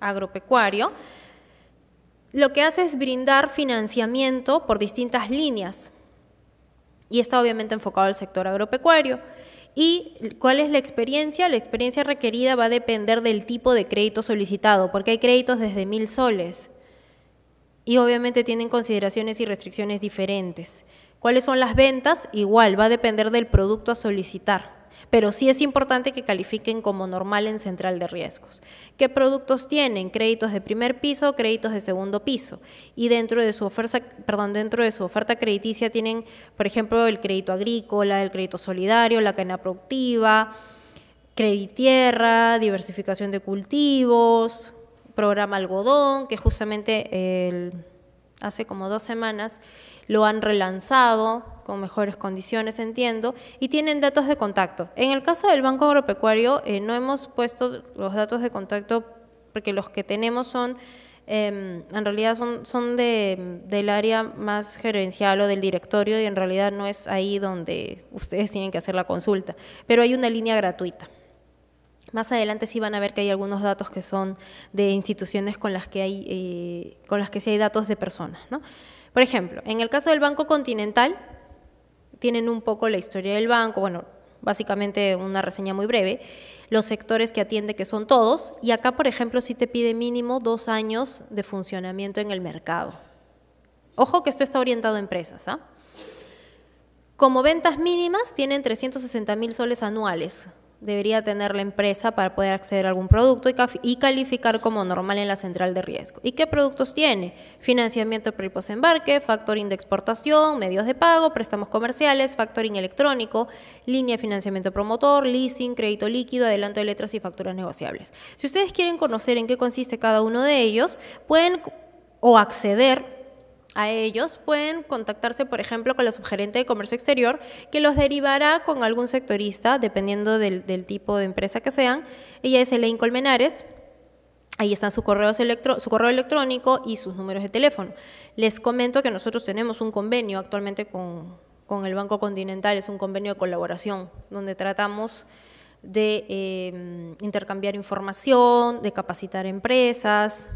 agropecuario, lo que hace es brindar financiamiento por distintas líneas y está obviamente enfocado al sector agropecuario. ¿Y cuál es la experiencia? La experiencia requerida va a depender del tipo de crédito solicitado, porque hay créditos desde mil soles y obviamente tienen consideraciones y restricciones diferentes. ¿Cuáles son las ventas? Igual, va a depender del producto a solicitar pero sí es importante que califiquen como normal en central de riesgos. ¿Qué productos tienen? Créditos de primer piso, créditos de segundo piso. Y dentro de su oferta, perdón, dentro de su oferta crediticia tienen, por ejemplo, el crédito agrícola, el crédito solidario, la cadena productiva, Tierra, diversificación de cultivos, programa algodón, que justamente hace como dos semanas lo han relanzado con mejores condiciones, entiendo, y tienen datos de contacto. En el caso del Banco Agropecuario, eh, no hemos puesto los datos de contacto porque los que tenemos son, em, en realidad son, son de, del área más gerencial o del directorio y en realidad no es ahí donde ustedes tienen que hacer la consulta, pero hay una línea gratuita. Más adelante sí van a ver que hay algunos datos que son de instituciones con las que, hay, eh, con las que sí hay datos de personas, ¿no? Por ejemplo, en el caso del Banco Continental, tienen un poco la historia del banco, bueno, básicamente una reseña muy breve, los sectores que atiende, que son todos, y acá, por ejemplo, sí te pide mínimo dos años de funcionamiento en el mercado. Ojo que esto está orientado a empresas. ¿ah? Como ventas mínimas, tienen 360 mil soles anuales, debería tener la empresa para poder acceder a algún producto y, calificar como normal en la central de riesgo. ¿Y qué productos tiene? Financiamiento pre el posembarque, factoring de exportación, medios de pago, préstamos comerciales, factoring electrónico, línea de financiamiento promotor, leasing, crédito líquido, adelanto de letras y facturas negociables. Si ustedes quieren conocer en qué consiste cada uno de ellos, pueden o acceder a ellos, pueden contactarse, por ejemplo, con la subgerente de comercio exterior, que los derivará con algún sectorista, dependiendo del, tipo de empresa que sean. Ella es Elaine Colmenares. Ahí están sus correos su correo electrónico y sus números de teléfono. Les comento que nosotros tenemos un convenio actualmente con, el Banco Continental, es un convenio de colaboración, donde tratamos de eh, intercambiar información, de capacitar empresas,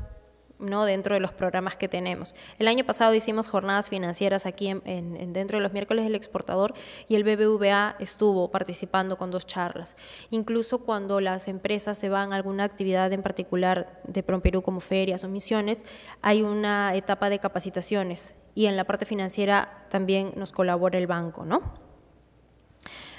¿no? dentro de los programas que tenemos. El año pasado hicimos jornadas financieras aquí en, dentro de los miércoles del exportador y el BBVA estuvo participando con dos charlas. Incluso cuando las empresas se van a alguna actividad en particular de Perú como ferias o misiones, hay una etapa de capacitaciones y en la parte financiera también nos colabora el banco, ¿no?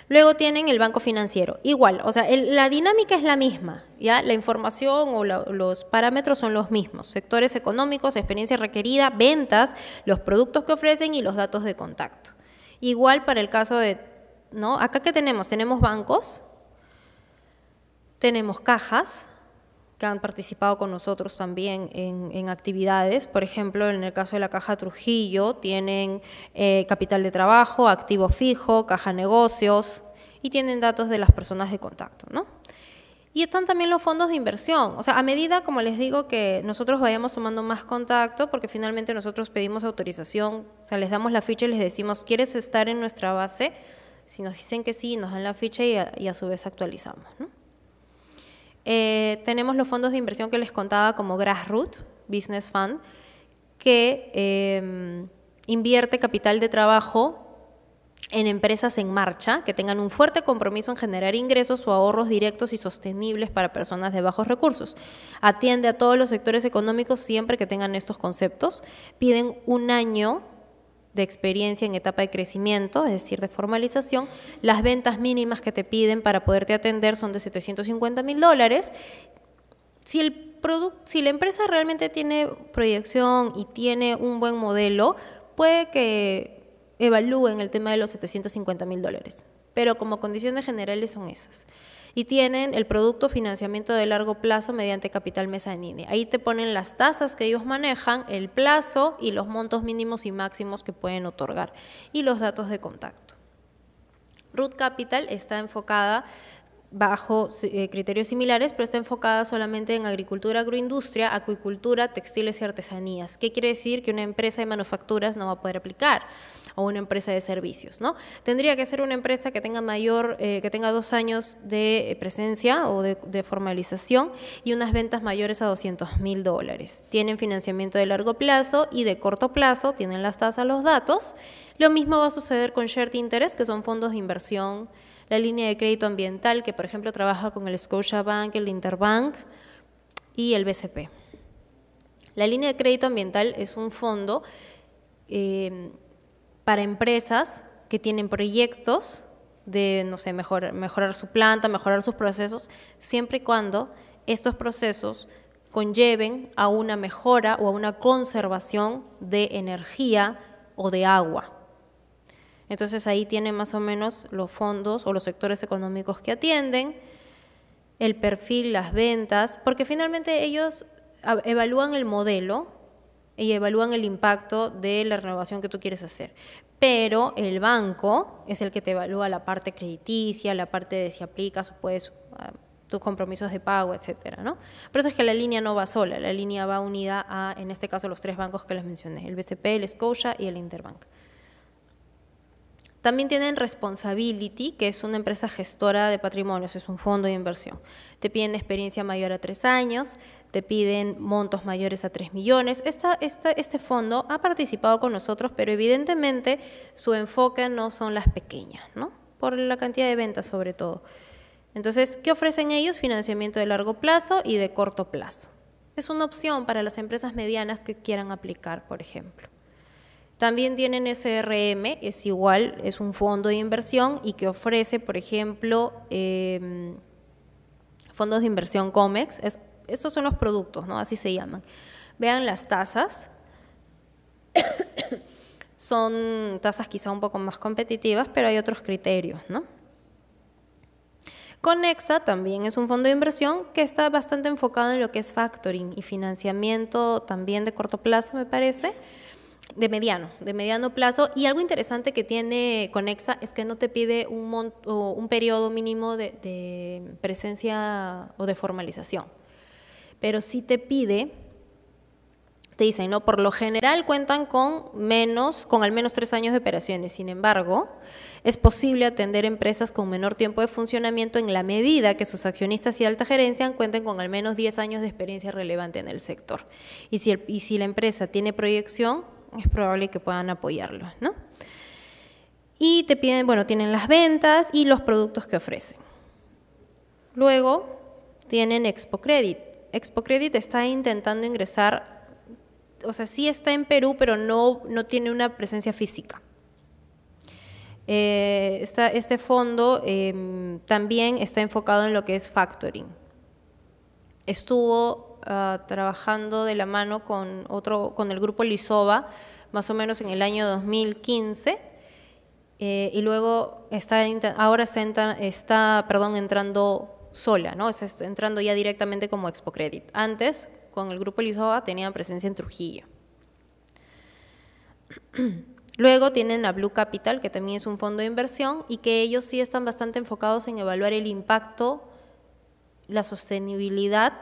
Luego tienen el banco financiero. Igual, o sea, la dinámica es la misma, ¿ya? La información o los parámetros son los mismos. Sectores económicos, experiencia requerida, ventas, los productos que ofrecen y los datos de contacto. Igual para el caso de, ¿no? Acá que tenemos, tenemos bancos, tenemos cajas, que han participado con nosotros también en, actividades. Por ejemplo, en el caso de la Caja Trujillo, tienen eh, capital de trabajo, activo fijo, caja negocios y tienen datos de las personas de contacto, ¿no? Y están también los fondos de inversión. O sea, a medida, como les digo, que nosotros vayamos sumando más contacto, porque finalmente nosotros pedimos autorización, o sea, les damos la ficha y les decimos, ¿quieres estar en nuestra base? Si nos dicen que sí, nos dan la ficha y a, y a su vez actualizamos, ¿no? Eh, tenemos los fondos de inversión que les contaba como Grassroot Business Fund, que em, invierte capital de trabajo en empresas en marcha que tengan un fuerte compromiso en generar ingresos o ahorros directos y sostenibles para personas de bajos recursos. Atiende a todos los sectores económicos siempre que tengan estos conceptos. Piden un año de experiencia en etapa de crecimiento, es decir, de formalización, las ventas mínimas que te piden para poderte atender son de 750 mil dólares. Si, el si la empresa realmente tiene proyección y tiene un buen modelo, puede que evalúen el tema de los 750 mil dólares. Pero como condiciones generales son esas y tienen el producto financiamiento de largo plazo mediante capital línea Ahí te ponen las tasas que ellos manejan, el plazo y los montos mínimos y máximos que pueden otorgar y los datos de contacto. Root Capital está enfocada bajo eh, criterios similares, pero está enfocada solamente en agricultura, agroindustria, acuicultura, textiles y artesanías. ¿Qué quiere decir? Que una empresa de manufacturas no va a poder aplicar o una empresa de servicios, ¿no? Tendría que ser una empresa que tenga mayor, eh, que tenga dos años de eh, presencia o de, de formalización y unas ventas mayores a 200 mil dólares. Tienen financiamiento de largo plazo y de corto plazo, tienen las tasas, los datos. Lo mismo va a suceder con Shared Interest, que son fondos de inversión la línea de crédito ambiental, que por ejemplo trabaja con el Scotia Bank el Interbank y el BCP. La línea de crédito ambiental es un fondo eh, para empresas que tienen proyectos de, no sé, mejorar su planta, mejorar sus procesos, siempre y cuando estos procesos conlleven a una mejora o a una conservación de energía o de agua. Entonces ahí tiene más o menos los fondos o los sectores económicos que atienden, el perfil, las ventas, porque finalmente ellos evalúan el modelo y evalúan el impacto de la renovación que tú quieres hacer. Pero el banco es el que te evalúa la parte crediticia, la parte de si aplicas o puedes ah, tus compromisos de pago, etcétera, ¿no? Por eso es que la línea no va sola, la línea va unida a, en este caso, los tres bancos que les mencioné, el BCP, el Scotia y el Interbank. También tienen Responsibility, que es una empresa gestora de patrimonios, es un fondo de inversión. Te piden experiencia mayor a tres años, te piden montos mayores a tres millones. este fondo ha participado con nosotros, pero evidentemente su enfoque no son las pequeñas, ¿no? por la cantidad de ventas sobre todo. Entonces, ¿qué ofrecen ellos? Financiamiento de largo plazo y de corto plazo. Es una opción para las empresas medianas que quieran aplicar, por ejemplo. También tienen SRM, es igual, es un fondo de inversión y que ofrece, por ejemplo, em, fondos de inversión COMEX. esos estos son los productos, ¿no? Así se llaman. Vean las tasas. son tasas quizá un poco más competitivas, pero hay otros criterios, ¿no? Conexa también es un fondo de inversión que está bastante enfocado en lo que es factoring y financiamiento también de corto plazo, me parece de mediano, de mediano plazo. Y algo interesante que tiene Conexa es que no te pide un, un periodo mínimo de, presencia o de formalización, pero sí te pide, te dicen, ¿no? Por lo general cuentan con menos, con al menos tres años de operaciones. Sin embargo, es posible atender empresas con menor tiempo de funcionamiento en la medida que sus accionistas y alta gerencia cuenten con al menos diez años de experiencia relevante en el sector. Y si, y si la empresa tiene proyección, es probable que puedan apoyarlo, ¿no? Y te piden, bueno, tienen las ventas y los productos que ofrecen. Luego tienen Expo Credit. Expo Credit está intentando ingresar, o sea, sí está en Perú, pero no, no tiene una presencia física. Eh, está, este fondo em, también está enfocado en lo que es factoring. Estuvo Ah, trabajando de la mano con, otro, con el grupo LISOBA, más o menos en el año 2015. Eh, y luego está, ahora está, entrando sola, ¿no? Está entrando ya directamente como Expo Credit. Antes, con el grupo LISOBA, tenían presencia en Trujillo. Luego tienen a Blue Capital, que también es un fondo de inversión, y que ellos sí están bastante enfocados en evaluar el impacto, la sostenibilidad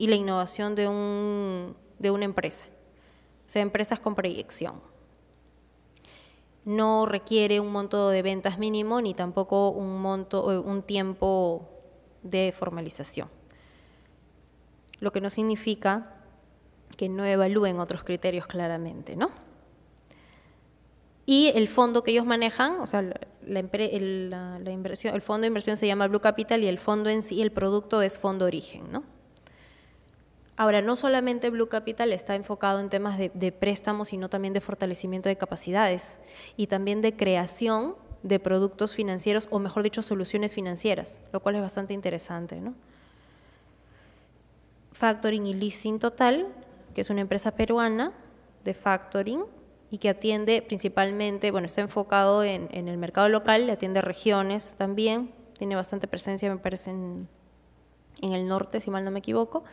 y la innovación de, una empresa, o sea, empresas con proyección. No requiere un monto de ventas mínimo ni tampoco un, monto, eh, un tiempo de formalización. Lo que no significa que no evalúen otros criterios claramente, ¿no? Y el fondo que ellos manejan, o sea, inversión, el fondo de inversión se llama Blue Capital y el fondo en sí, el producto es fondo origen, ¿no? Ahora, no solamente Blue Capital está enfocado en temas de, préstamos, sino también de fortalecimiento de capacidades y también de creación de productos financieros, o mejor dicho, soluciones financieras, lo cual es bastante interesante. Factoring y Leasing Total, que es una empresa peruana de factoring y que atiende principalmente, bueno, está enfocado en, el mercado local, atiende regiones también, tiene bastante presencia, me parece, en el norte, si mal no me equivoco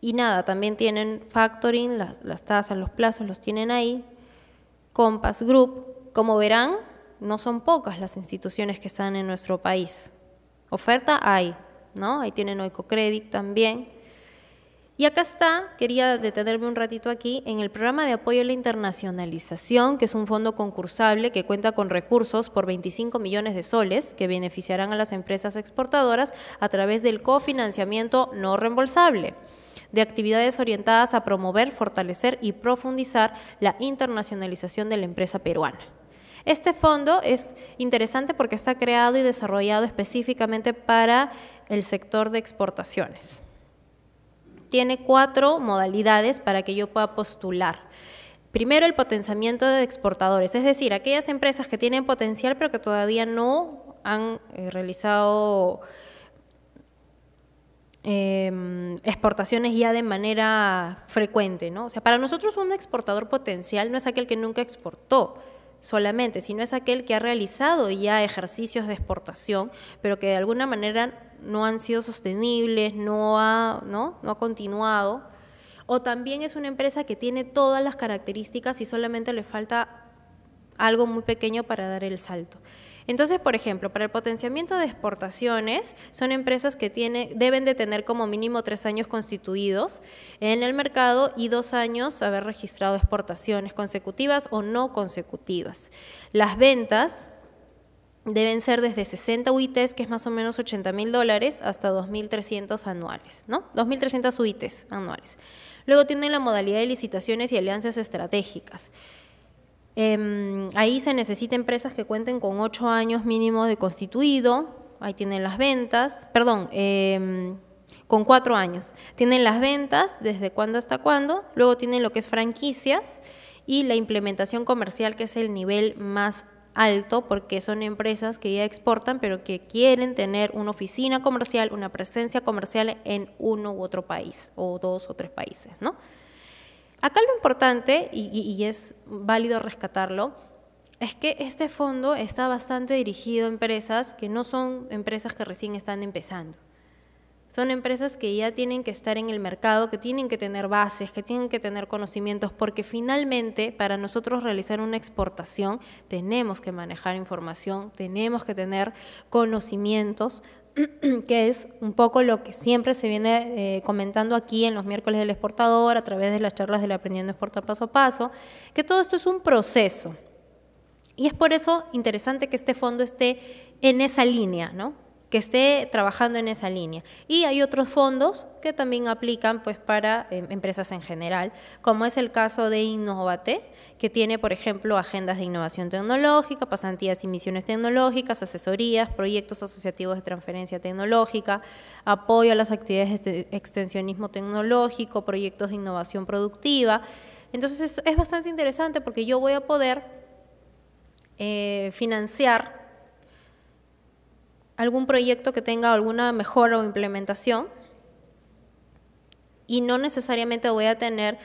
y nada, también tienen factoring, las, tasas, los plazos los tienen ahí. Compass Group, como verán, no son pocas las instituciones que están en nuestro país. Oferta hay, ¿no? Ahí tienen Oicocredit también. Y acá está, quería detenerme un ratito aquí, en el programa de apoyo a la internacionalización, que es un fondo concursable que cuenta con recursos por 25 millones de soles que beneficiarán a las empresas exportadoras a través del cofinanciamiento no reembolsable de actividades orientadas a promover, fortalecer y profundizar la internacionalización de la empresa peruana. Este fondo es interesante porque está creado y desarrollado específicamente para el sector de exportaciones. Tiene cuatro modalidades para que yo pueda postular. Primero, el potenciamiento de exportadores, es decir, aquellas empresas que tienen potencial pero que todavía no han eh, realizado Em, exportaciones ya de manera frecuente, ¿no? O sea, para nosotros un exportador potencial no es aquel que nunca exportó solamente, sino es aquel que ha realizado ya ejercicios de exportación, pero que de alguna manera no han sido sostenibles, no ha, ¿no? No ha continuado. O también es una empresa que tiene todas las características y solamente le falta algo muy pequeño para dar el salto. Entonces, por ejemplo, para el potenciamiento de exportaciones, son empresas que deben de tener como mínimo tres años constituidos en el mercado y dos años haber registrado exportaciones consecutivas o no consecutivas. Las ventas deben ser desde 60 UITs, que es más o menos 80 mil dólares, hasta 2.300 anuales, ¿no? 2.300 UITs anuales. Luego tienen la modalidad de licitaciones y alianzas estratégicas. Em, ahí se necesitan empresas que cuenten con ocho años mínimo de constituido, ahí tienen las ventas, perdón, em, con cuatro años. Tienen las ventas, desde cuándo hasta cuándo, luego tienen lo que es franquicias y la implementación comercial, que es el nivel más alto porque son empresas que ya exportan, pero que quieren tener una oficina comercial, una presencia comercial en uno u otro país, o dos o tres países, ¿no? Acá lo importante, y, es válido rescatarlo, es que este fondo está bastante dirigido a empresas que no son empresas que recién están empezando. Son empresas que ya tienen que estar en el mercado, que tienen que tener bases, que tienen que tener conocimientos, porque finalmente para nosotros realizar una exportación tenemos que manejar información, tenemos que tener conocimientos que es un poco lo que siempre se viene eh, comentando aquí en los miércoles del exportador, a través de las charlas del Aprendiendo a Exportar Paso a Paso, que todo esto es un proceso. Y es por eso interesante que este fondo esté en esa línea, ¿no? esté trabajando en esa línea. Y hay otros fondos que también aplican pues, para em, empresas en general, como es el caso de Innovate, que tiene, por ejemplo, agendas de innovación tecnológica, pasantías y misiones tecnológicas, asesorías, proyectos asociativos de transferencia tecnológica, apoyo a las actividades de extensionismo tecnológico, proyectos de innovación productiva. Entonces es, bastante interesante porque yo voy a poder eh, financiar algún proyecto que tenga alguna mejora o implementación y no necesariamente voy a tener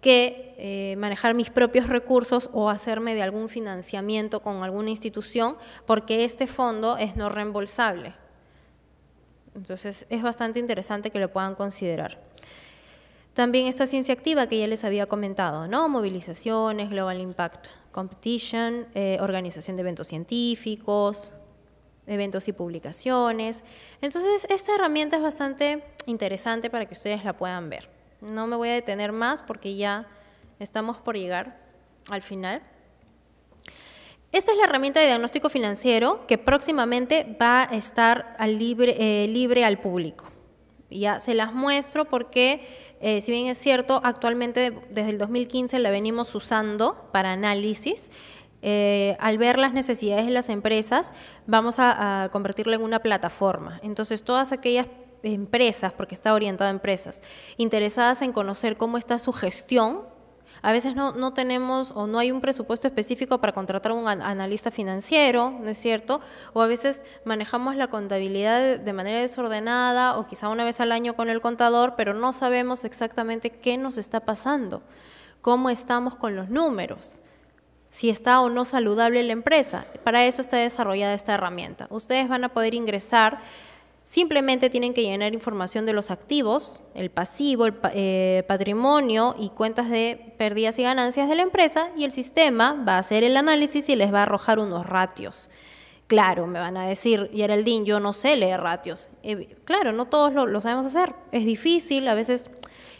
que eh, manejar mis propios recursos o hacerme de algún financiamiento con alguna institución porque este fondo es no reembolsable. Entonces es bastante interesante que lo puedan considerar. También esta ciencia activa que ya les había comentado, ¿no? Movilizaciones, Global Impact Competition, eh, organización de eventos científicos, eventos y publicaciones. Entonces, esta herramienta es bastante interesante para que ustedes la puedan ver. No me voy a detener más porque ya estamos por llegar al final. Esta es la herramienta de diagnóstico financiero que próximamente va a estar eh, libre, al público. Ya se las muestro porque, eh, si bien es cierto, actualmente desde el 2015 la venimos usando para análisis. Eh, al ver las necesidades de las empresas, vamos a, convertirla en una plataforma. Entonces, todas aquellas empresas, porque está orientada a empresas, interesadas en conocer cómo está su gestión. A veces no, no, tenemos o no hay un presupuesto específico para contratar a un analista financiero, ¿no es cierto? O a veces manejamos la contabilidad de manera desordenada o quizá una vez al año con el contador, pero no sabemos exactamente qué nos está pasando, cómo estamos con los números si está o no saludable la empresa. Para eso está desarrollada esta herramienta. Ustedes van a poder ingresar, simplemente tienen que llenar información de los activos, el pasivo, el eh, patrimonio y cuentas de pérdidas y ganancias de la empresa y el sistema va a hacer el análisis y les va a arrojar unos ratios. Claro, me van a decir, Geraldine, yo no sé leer ratios. Eh, claro, no todos lo, sabemos hacer. Es difícil, a veces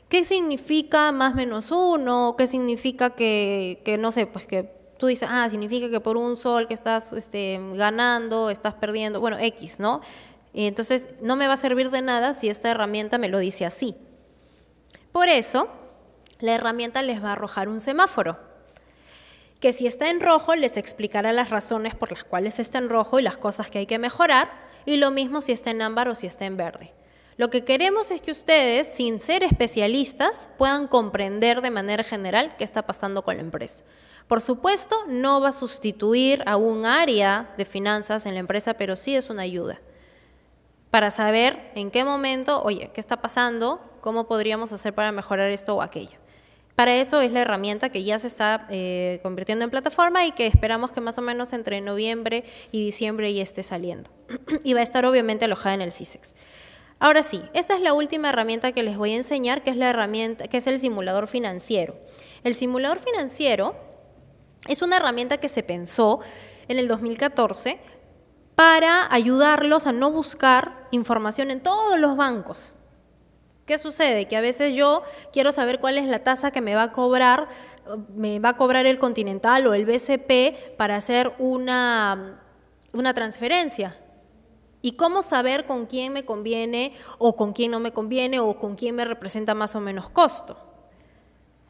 ¿Qué significa más menos uno? ¿Qué significa que, que, no sé, pues que tú dices, ah, significa que por un sol que estás este, ganando, estás perdiendo, bueno, X, ¿no? Entonces, no me va a servir de nada si esta herramienta me lo dice así. Por eso, la herramienta les va a arrojar un semáforo, que si está en rojo les explicará las razones por las cuales está en rojo y las cosas que hay que mejorar, y lo mismo si está en ámbar o si está en verde. Lo que queremos es que ustedes, sin ser especialistas, puedan comprender de manera general qué está pasando con la empresa. Por supuesto, no va a sustituir a un área de finanzas en la empresa, pero sí es una ayuda para saber en qué momento, oye, ¿qué está pasando? ¿Cómo podríamos hacer para mejorar esto o aquello? Para eso es la herramienta que ya se está eh, convirtiendo en plataforma y que esperamos que más o menos entre noviembre y diciembre ya esté saliendo. y va a estar obviamente alojada en el CISEX. Ahora sí, esta es la última herramienta que les voy a enseñar, que es la herramienta, que es el simulador financiero. El simulador financiero es una herramienta que se pensó en el 2014 para ayudarlos a no buscar información en todos los bancos. ¿Qué sucede? Que a veces yo quiero saber cuál es la tasa que me va a cobrar, me va a cobrar el Continental o el BCP para hacer una transferencia. ¿Y cómo saber con quién me conviene o con quién no me conviene o con quién me representa más o menos costo?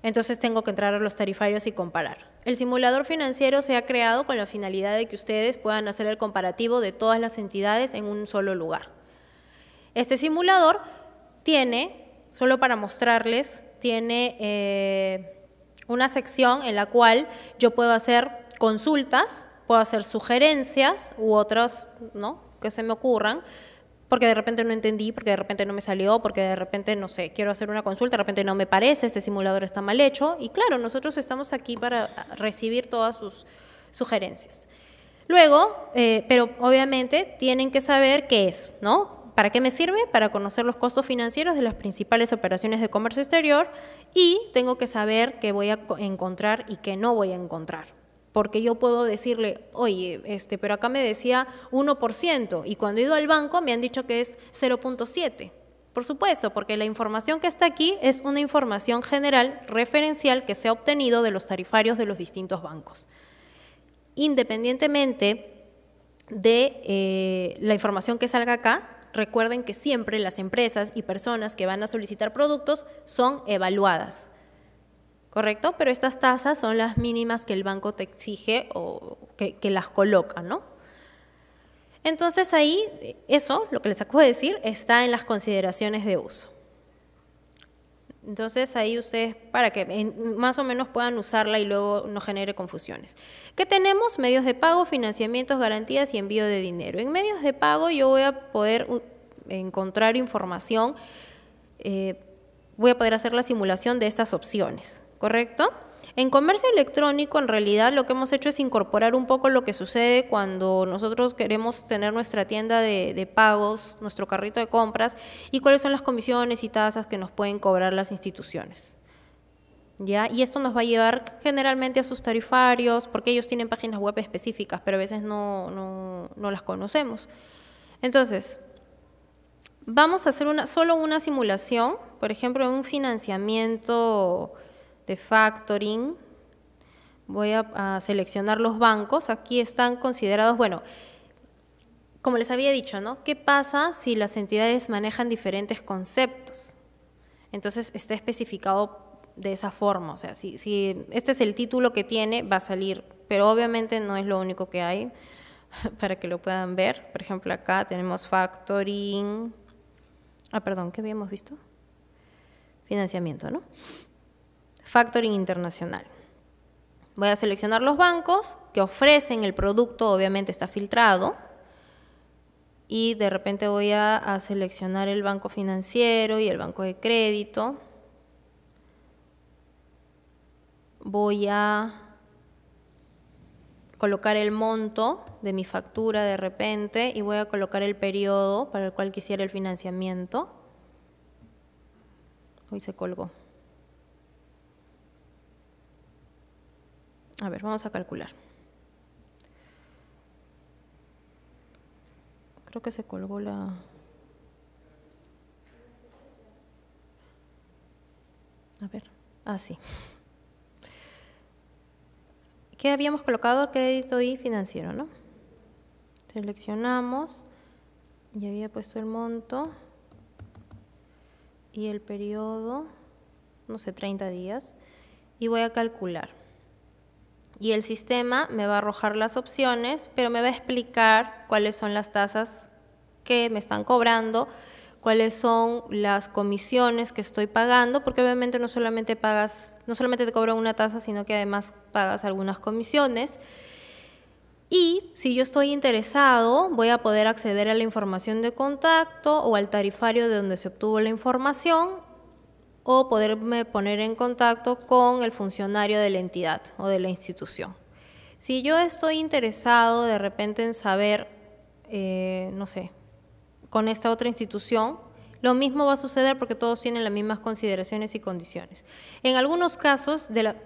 Entonces tengo que entrar a los tarifarios y comparar. El simulador financiero se ha creado con la finalidad de que ustedes puedan hacer el comparativo de todas las entidades en un solo lugar. Este simulador tiene, solo para mostrarles, tiene eh, una sección en la cual yo puedo hacer consultas, puedo hacer sugerencias u otras ¿no? que se me ocurran, porque de repente no entendí, porque de repente no me salió, porque de repente, no sé, quiero hacer una consulta, de repente no me parece, este simulador está mal hecho. Y claro, nosotros estamos aquí para recibir todas sus sugerencias. Luego, eh, pero obviamente tienen que saber qué es, ¿no? ¿Para qué me sirve? Para conocer los costos financieros de las principales operaciones de comercio exterior y tengo que saber qué voy a encontrar y qué no voy a encontrar porque yo puedo decirle, oye, este, pero acá me decía 1%, y cuando he ido al banco me han dicho que es 0.7%. Por supuesto, porque la información que está aquí es una información general referencial que se ha obtenido de los tarifarios de los distintos bancos. Independientemente de eh, la información que salga acá, recuerden que siempre las empresas y personas que van a solicitar productos son evaluadas. ¿correcto? Pero estas tasas son las mínimas que el banco te exige o que, las coloca, ¿no? Entonces ahí, eso, lo que les acabo de decir, está en las consideraciones de uso. Entonces ahí ustedes, para que más o menos puedan usarla y luego no genere confusiones. ¿Qué tenemos? Medios de pago, financiamientos, garantías y envío de dinero. En medios de pago yo voy a poder encontrar información, eh, voy a poder hacer la simulación de estas opciones. ¿correcto? En comercio electrónico, en realidad, lo que hemos hecho es incorporar un poco lo que sucede cuando nosotros queremos tener nuestra tienda de, pagos, nuestro carrito de compras y cuáles son las comisiones y tasas que nos pueden cobrar las instituciones. ¿Ya? Y esto nos va a llevar generalmente a sus tarifarios, porque ellos tienen páginas web específicas, pero a veces no, las conocemos. Entonces, vamos a hacer una, solo una simulación, por ejemplo, un financiamiento de factoring. Voy a, seleccionar los bancos. Aquí están considerados, bueno, como les había dicho, ¿no? ¿Qué pasa si las entidades manejan diferentes conceptos? Entonces está especificado de esa forma. O sea, si, este es el título que tiene, va a salir. Pero obviamente no es lo único que hay para que lo puedan ver. Por ejemplo, acá tenemos factoring. Ah, perdón, ¿qué habíamos visto? Financiamiento, ¿no? Factoring Internacional. Voy a seleccionar los bancos que ofrecen el producto, obviamente está filtrado. Y de repente voy a, seleccionar el banco financiero y el banco de crédito. Voy a colocar el monto de mi factura de repente y voy a colocar el periodo para el cual quisiera el financiamiento. Hoy se colgó. A ver, vamos a calcular. Creo que se colgó la... A ver, así. Ah, sí. ¿Qué habíamos colocado? Crédito y financiero, ¿no? Seleccionamos. y había puesto el monto. Y el periodo, no sé, 30 días. Y voy a calcular y el sistema me va a arrojar las opciones, pero me va a explicar cuáles son las tasas que me están cobrando, cuáles son las comisiones que estoy pagando, porque obviamente no solamente pagas, no solamente te cobran una tasa, sino que además pagas algunas comisiones. Y si yo estoy interesado, voy a poder acceder a la información de contacto o al tarifario de donde se obtuvo la información o poderme poner en contacto con el funcionario de la entidad o de la institución. Si yo estoy interesado de repente en saber, eh, no sé, con esta otra institución, lo mismo va a suceder porque todos tienen las mismas consideraciones y condiciones. En algunos casos de la,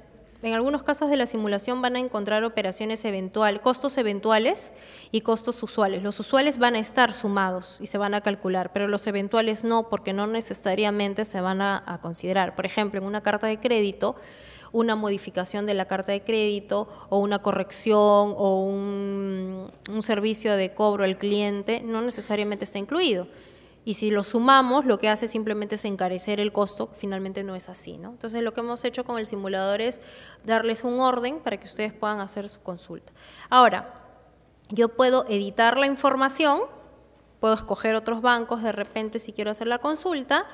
en algunos casos de la simulación van a encontrar operaciones eventual, costos eventuales y costos usuales. Los usuales van a estar sumados y se van a calcular, pero los eventuales no, porque no necesariamente se van a, considerar. Por ejemplo, en una carta de crédito, una modificación de la carta de crédito o una corrección o un servicio de cobro al cliente no necesariamente está incluido. Y si lo sumamos, lo que hace simplemente es encarecer el costo, finalmente no es así, ¿no? Entonces lo que hemos hecho con el simulador es darles un orden para que ustedes puedan hacer su consulta. Ahora, yo puedo editar la información, puedo escoger otros bancos de repente si quiero hacer la consulta,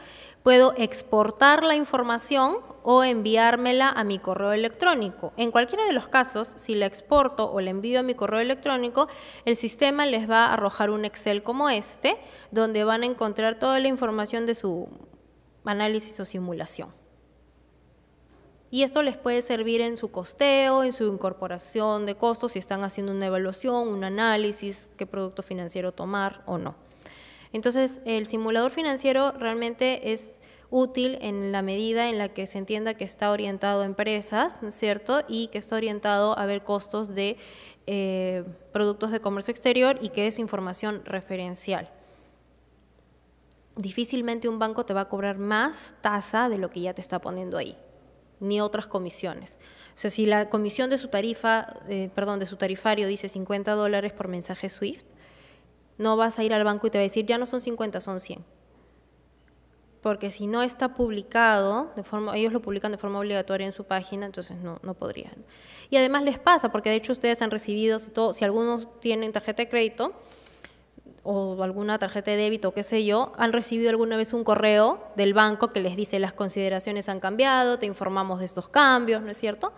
puedo exportar la información o enviármela a mi correo electrónico. En cualquiera de los casos, si la exporto o la envío a mi correo electrónico, el sistema les va a arrojar un Excel como este, donde van a encontrar toda la información de su análisis o simulación. Y esto les puede servir en su costeo, en su incorporación de costos, si están haciendo una evaluación, un análisis, qué producto financiero tomar o no. Entonces, el simulador financiero realmente es útil en la medida en la que se entienda que está orientado a empresas, ¿no es cierto? Y que está orientado a ver costos de eh, productos de comercio exterior y que es información referencial. Difícilmente un banco te va a cobrar más tasa de lo que ya te está poniendo ahí ni otras comisiones. O sea, si la comisión de su tarifa, eh, perdón, de su tarifario dice 50 dólares por mensaje SWIFT, no vas a ir al banco y te va a decir, ya no son 50, son 100 porque si no está publicado, de forma, ellos lo publican de forma obligatoria en su página, entonces no, no podrían. Y además les pasa, porque de hecho ustedes han recibido, todo, si algunos tienen tarjeta de crédito o alguna tarjeta de débito, qué sé yo, han recibido alguna vez un correo del banco que les dice las consideraciones han cambiado, te informamos de estos cambios, ¿no es cierto?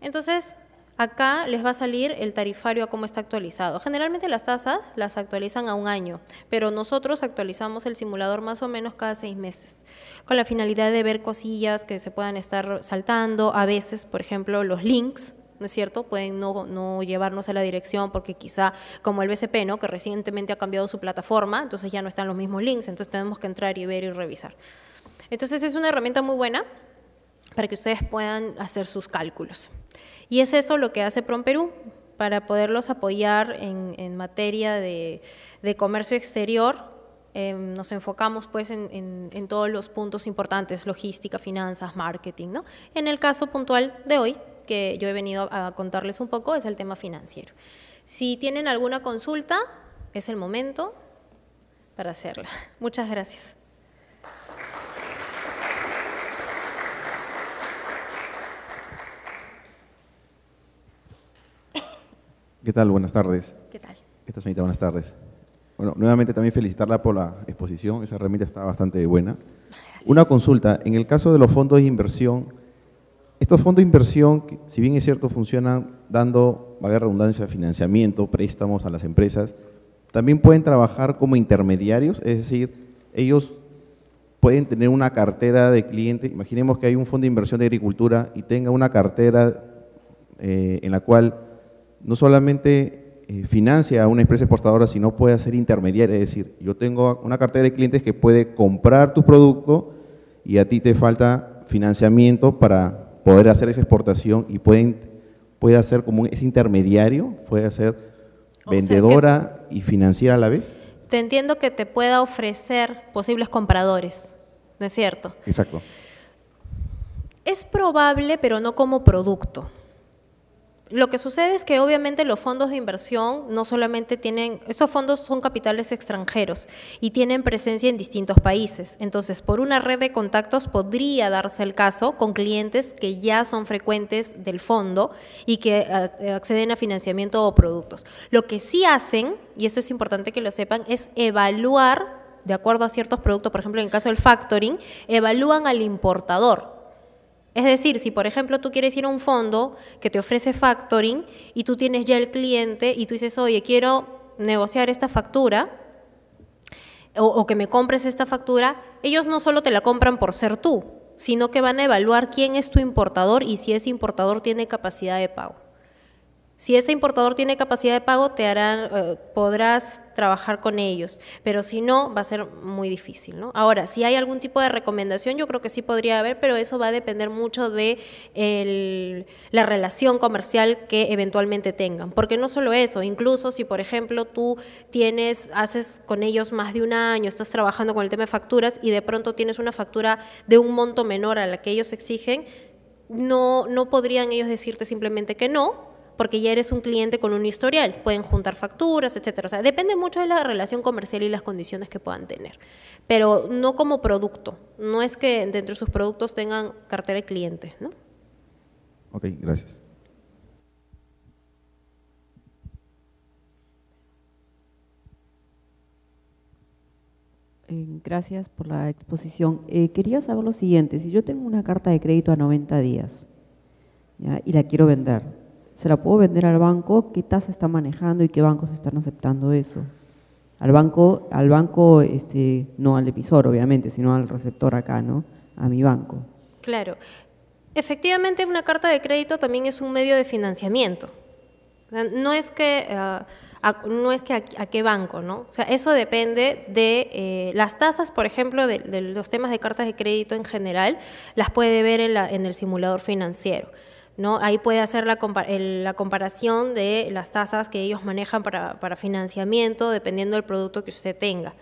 Entonces, Acá les va a salir el tarifario a cómo está actualizado. Generalmente las tasas las actualizan a un año, pero nosotros actualizamos el simulador más o menos cada seis meses, con la finalidad de ver cosillas que se puedan estar saltando. A veces, por ejemplo, los links ¿no es cierto? Pueden no, llevarnos a la dirección porque quizá como el BCP, ¿no? Que recientemente ha cambiado su plataforma, entonces ya no están los mismos links, entonces tenemos que entrar y ver y revisar. Entonces es una herramienta muy buena para que ustedes puedan hacer sus cálculos. Y es eso lo que hace PromPerú para poderlos apoyar en, materia de, comercio exterior. Em, nos enfocamos pues en, en, todos los puntos importantes, logística, finanzas, marketing. ¿no? En el caso puntual de hoy, que yo he venido a contarles un poco, es el tema financiero. Si tienen alguna consulta, es el momento para hacerla. Muchas gracias. ¿Qué tal? Buenas tardes. ¿Qué tal? ¿Qué tal, señorita? Buenas tardes. Bueno, nuevamente también felicitarla por la exposición, esa herramienta está bastante buena. Una consulta, en el caso de los fondos de inversión, estos fondos de inversión, si bien es cierto, funcionan dando, valga redundancia, financiamiento, préstamos a las empresas, también pueden trabajar como intermediarios, es decir, ellos pueden tener una cartera de clientes, imaginemos que hay un fondo de inversión de agricultura y tenga una cartera eh, en la cual no solamente eh, financia a una empresa exportadora, sino puede ser intermediaria. Es decir, yo tengo una cartera de clientes que puede comprar tu producto y a ti te falta financiamiento para poder hacer esa exportación y puede hacer como es intermediario, puede ser vendedora y financiera a la vez. Te entiendo que te pueda ofrecer posibles compradores, ¿no es cierto? Exacto. Es probable, pero no como producto. Lo que sucede es que obviamente los fondos de inversión no solamente tienen, estos fondos son capitales extranjeros y tienen presencia en distintos países. Entonces, por una red de contactos podría darse el caso con clientes que ya son frecuentes del fondo y que eh, acceden a financiamiento o productos. Lo que sí hacen, y eso es importante que lo sepan, es evaluar de acuerdo a ciertos productos, por ejemplo, en el caso del factoring, evalúan al importador es decir, si por ejemplo tú quieres ir a un fondo que te ofrece factoring y tú tienes ya el cliente y tú dices, oye, quiero negociar esta factura o, o que me compres esta factura, ellos no solo te la compran por ser tú, sino que van a evaluar quién es tu importador y si ese importador tiene capacidad de pago. Si ese importador tiene capacidad de pago, te harán, eh, podrás trabajar con ellos, pero si no, va a ser muy difícil. ¿no? Ahora, si hay algún tipo de recomendación, yo creo que sí podría haber, pero eso va a depender mucho de la relación comercial que eventualmente tengan. Porque no solo eso, incluso si, por ejemplo, tú tienes, haces con ellos más de un año, estás trabajando con el tema de facturas y de pronto tienes una factura de un monto menor a la que ellos exigen, no, no podrían ellos decirte simplemente que no, porque ya eres un cliente con un historial. Pueden juntar facturas, etcétera. O sea, depende mucho de la relación comercial y las condiciones que puedan tener. Pero no como producto. No es que dentro de sus productos tengan cartera de clientes, ¿no? Ok, gracias. Eh, gracias por la exposición. Eh, quería saber lo siguiente, si yo tengo una carta de crédito a 90 días y la quiero vender, se la puedo vender al banco, qué tasa está manejando y qué bancos están aceptando eso. Al banco, al banco este, no al emisor, obviamente, sino al receptor acá, ¿no? A mi banco. Claro. Efectivamente, una carta de crédito también es un medio de financiamiento. Ah, no es que, a, no es que a, qué banco, ¿no? O sea, eso depende de eh, las tasas, por ejemplo, de, los temas de cartas de crédito en general, las puede ver en el simulador financiero. ¿no? Ahí puede hacer la, la comparación de las tasas que ellos manejan para, financiamiento, dependiendo del producto que usted tenga.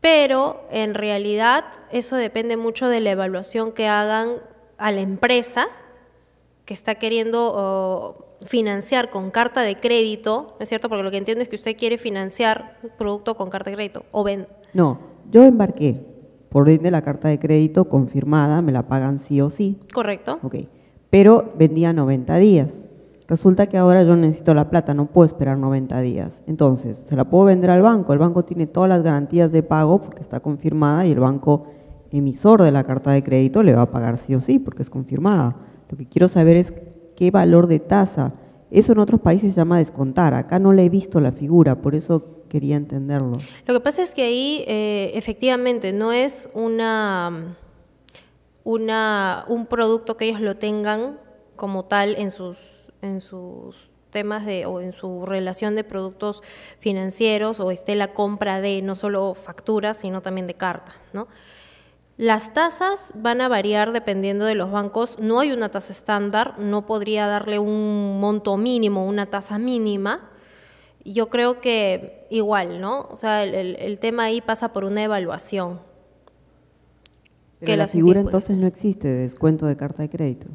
Pero en realidad eso depende mucho de la evaluación que hagan a la empresa que está queriendo financiar con carta de crédito, ¿no es cierto? Porque lo que entiendo es que usted quiere financiar un producto con carta de crédito o ven. No, yo embarqué por de la carta de crédito confirmada, me la pagan sí o sí. Correcto. Ok pero vendía 90 días. Resulta que ahora yo necesito la plata, no puedo esperar 90 días. Entonces, se la puedo vender al banco. El banco tiene todas las garantías de pago porque está confirmada y el banco emisor de la carta de crédito le va a pagar sí o sí porque es confirmada. Lo que quiero saber es qué valor de tasa. Eso en otros países se llama descontar. Acá no le he visto la figura, por eso quería entenderlo. Lo que pasa es que ahí eh, efectivamente no es una un producto que ellos lo tengan como tal en sus, en sus temas de, o en su relación de productos financieros o esté la compra de no solo facturas, sino también de cartas, Las tasas van a variar dependiendo de los bancos. No hay una tasa estándar, no podría darle un monto mínimo, una tasa mínima. Yo creo que igual, ¿no? O sea, el tema ahí pasa por una evaluación que la figura entonces no existe, descuento de carta de crédito.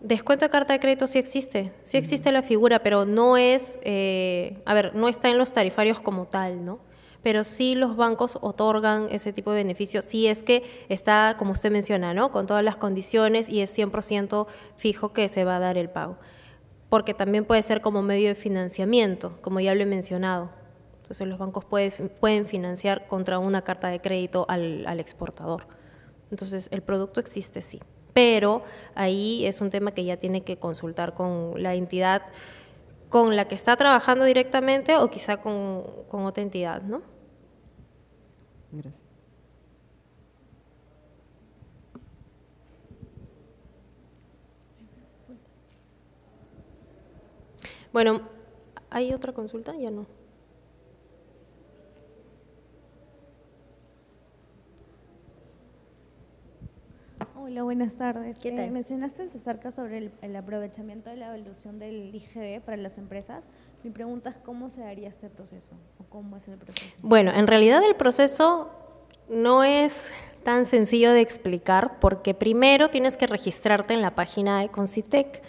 Descuento de carta de crédito sí existe, sí existe la figura, pero no es, eh, a ver, no está en los tarifarios como tal, ¿no? Pero sí los bancos otorgan ese tipo de beneficio, si es que está, como usted menciona, ¿no? Con todas las condiciones y es 100% fijo que se va a dar el pago. Porque también puede ser como medio de financiamiento, como ya lo he mencionado. Entonces los bancos pueden financiar contra una carta de crédito al exportador. Entonces, el producto existe, sí, pero ahí es un tema que ya tiene que consultar con la entidad con la que está trabajando directamente o quizá con, otra entidad, ¿no? Gracias. Bueno, ¿hay otra consulta? Ya no. Hola, buenas tardes. ¿Qué eh, tal? mencionaste acerca sobre el, aprovechamiento de la evolución del IGB para las empresas. Mi pregunta es cómo se haría este proceso o cómo es el proceso. Bueno, en realidad el proceso no es tan sencillo de explicar porque primero tienes que registrarte en la página de Concitec,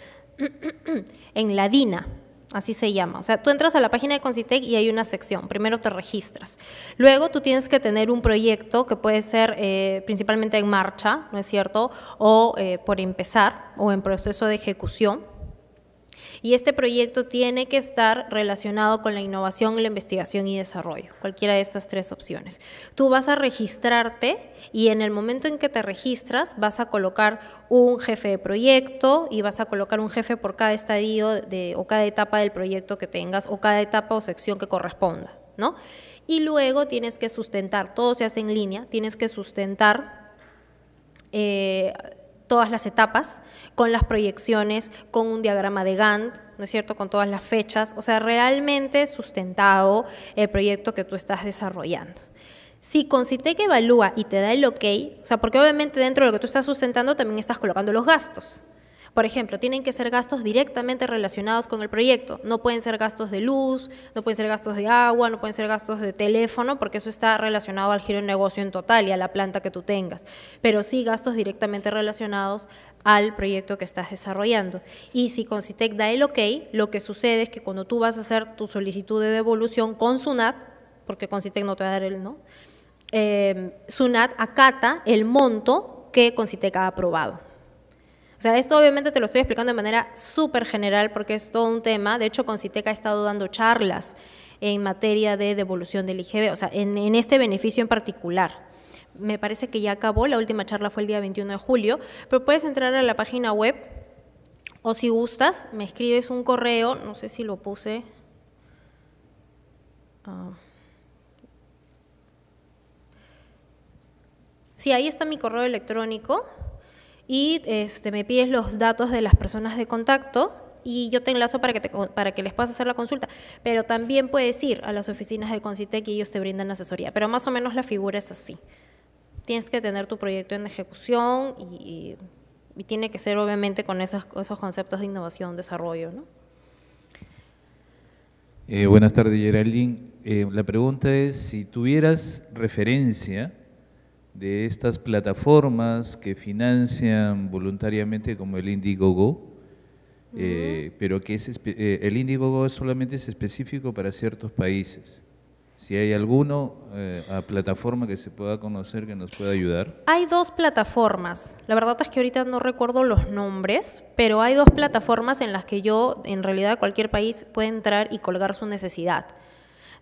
en la DINA así se llama. O sea, tú entras a la página de Concitec y hay una sección, primero te registras. Luego tú tienes que tener un proyecto que puede ser eh, principalmente en marcha, ¿no es cierto? O eh, por empezar o en proceso de ejecución. Y este proyecto tiene que estar relacionado con la innovación, la investigación y desarrollo, cualquiera de estas tres opciones. Tú vas a registrarte y en el momento en que te registras vas a colocar un jefe de proyecto y vas a colocar un jefe por cada estadio de, o cada etapa del proyecto que tengas o cada etapa o sección que corresponda, ¿no? Y luego tienes que sustentar, todo se hace en línea, tienes que sustentar eh, todas las etapas, con las proyecciones, con un diagrama de Gantt, ¿no es cierto?, con todas las fechas, o sea, realmente sustentado el proyecto que tú estás desarrollando. Si Concitec evalúa y te da el ok, o sea, porque obviamente dentro de lo que tú estás sustentando también estás colocando los gastos, por ejemplo, tienen que ser gastos directamente relacionados con el proyecto. No pueden ser gastos de luz, no pueden ser gastos de agua, no pueden ser gastos de teléfono, porque eso está relacionado al giro de negocio en total y a la planta que tú tengas. Pero sí gastos directamente relacionados al proyecto que estás desarrollando. Y si Concitec da el ok, lo que sucede es que cuando tú vas a hacer tu solicitud de devolución con SUNAT, porque Concitec no te va a dar el no, eh, SUNAT acata el monto que Concitec ha aprobado. O sea, esto obviamente te lo estoy explicando de manera súper general porque es todo un tema. De hecho, Conciteca ha estado dando charlas en materia de devolución del IGB, o sea, en, este beneficio en particular me parece que ya acabó, la última charla fue el día 21 de julio, pero puedes entrar a la página web o si gustas, me escribes un correo, no sé si lo puse. Ah. Sí, ahí está mi correo electrónico y este, me pides los datos de las personas de contacto y yo te enlazo para que, para que les puedas hacer la consulta. Pero también puedes ir a las oficinas de Concitec y ellos te brindan asesoría. Pero más o menos la figura es así. Tienes que tener tu proyecto en ejecución y, tiene que ser obviamente con esos conceptos de innovación, desarrollo. Eh, buenas tardes, Geraldine. Eh, la pregunta es, si tuvieras referencia de estas plataformas que financian voluntariamente como el Indiegogo, go eh, pero que es, eh, el Indiegogo solamente es específico para ciertos países. Si hay alguno eh, plataforma que se pueda conocer que nos pueda ayudar. Hay dos plataformas. La verdad es que ahorita no recuerdo los nombres, pero hay dos plataformas en las que yo, en realidad, cualquier país puede entrar y colgar su necesidad.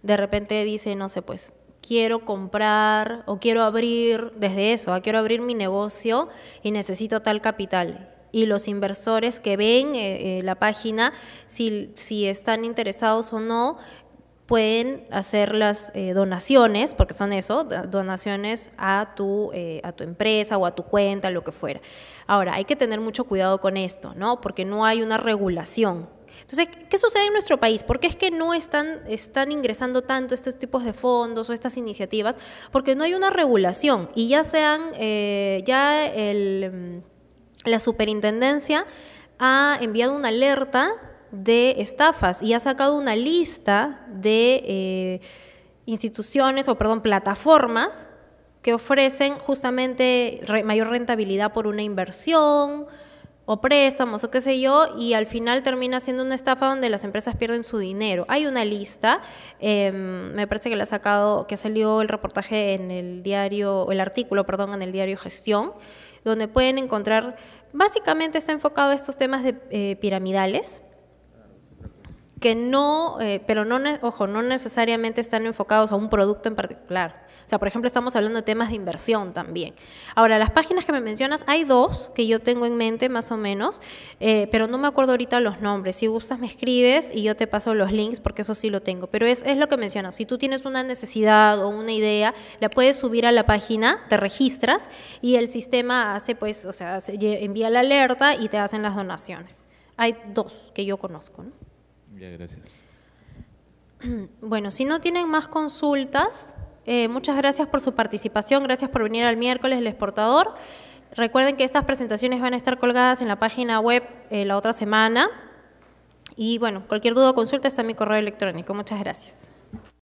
De repente dice, no sé, pues quiero comprar o quiero abrir desde eso, ah, quiero abrir mi negocio y necesito tal capital. Y los inversores que ven eh, eh, la página, si, si están interesados o no, pueden hacer las eh, donaciones, porque son eso, donaciones a tu, a tu empresa o a tu cuenta, lo que fuera. Ahora, hay que tener mucho cuidado con esto, ¿no? Porque no hay una regulación. Entonces, ¿qué sucede en nuestro país? ¿Por qué es que no están, ingresando tanto estos tipos de fondos o estas iniciativas? Porque no hay una regulación y ya sean, eh, ya mm, la superintendencia ha enviado una alerta de estafas y ha sacado una lista de eh, instituciones o, perdón, plataformas que ofrecen justamente mayor rentabilidad por una inversión, o préstamos o qué sé yo, y al final termina siendo una estafa donde las empresas pierden su dinero. Hay una lista, em, me parece que la ha sacado, que salió el reportaje en el diario, el artículo, perdón, en el diario Gestión, donde pueden encontrar, básicamente está enfocado a estos temas de eh, piramidales, que no, eh, pero no, ojo, no necesariamente están enfocados a un producto en particular. O sea, por ejemplo, estamos hablando de temas de inversión también. Ahora, las páginas que me mencionas, hay dos que yo tengo en mente más o menos, eh, pero no me acuerdo ahorita los nombres. Si gustas, me escribes y yo te paso los links porque eso sí lo tengo. Pero es, es lo que mencionas. Si tú tienes una necesidad o una idea, la puedes subir a la página, te registras y el sistema hace, pues, o sea, envía la alerta y te hacen las donaciones. Hay dos que yo conozco. ¿no? Ya, gracias. Bueno, si no tienen más consultas, eh, muchas gracias por su participación, gracias por venir al miércoles El Exportador. Recuerden que estas presentaciones van a estar colgadas en la página web eh, la otra semana. Y bueno, cualquier duda o consulta está en mi correo electrónico. Muchas gracias.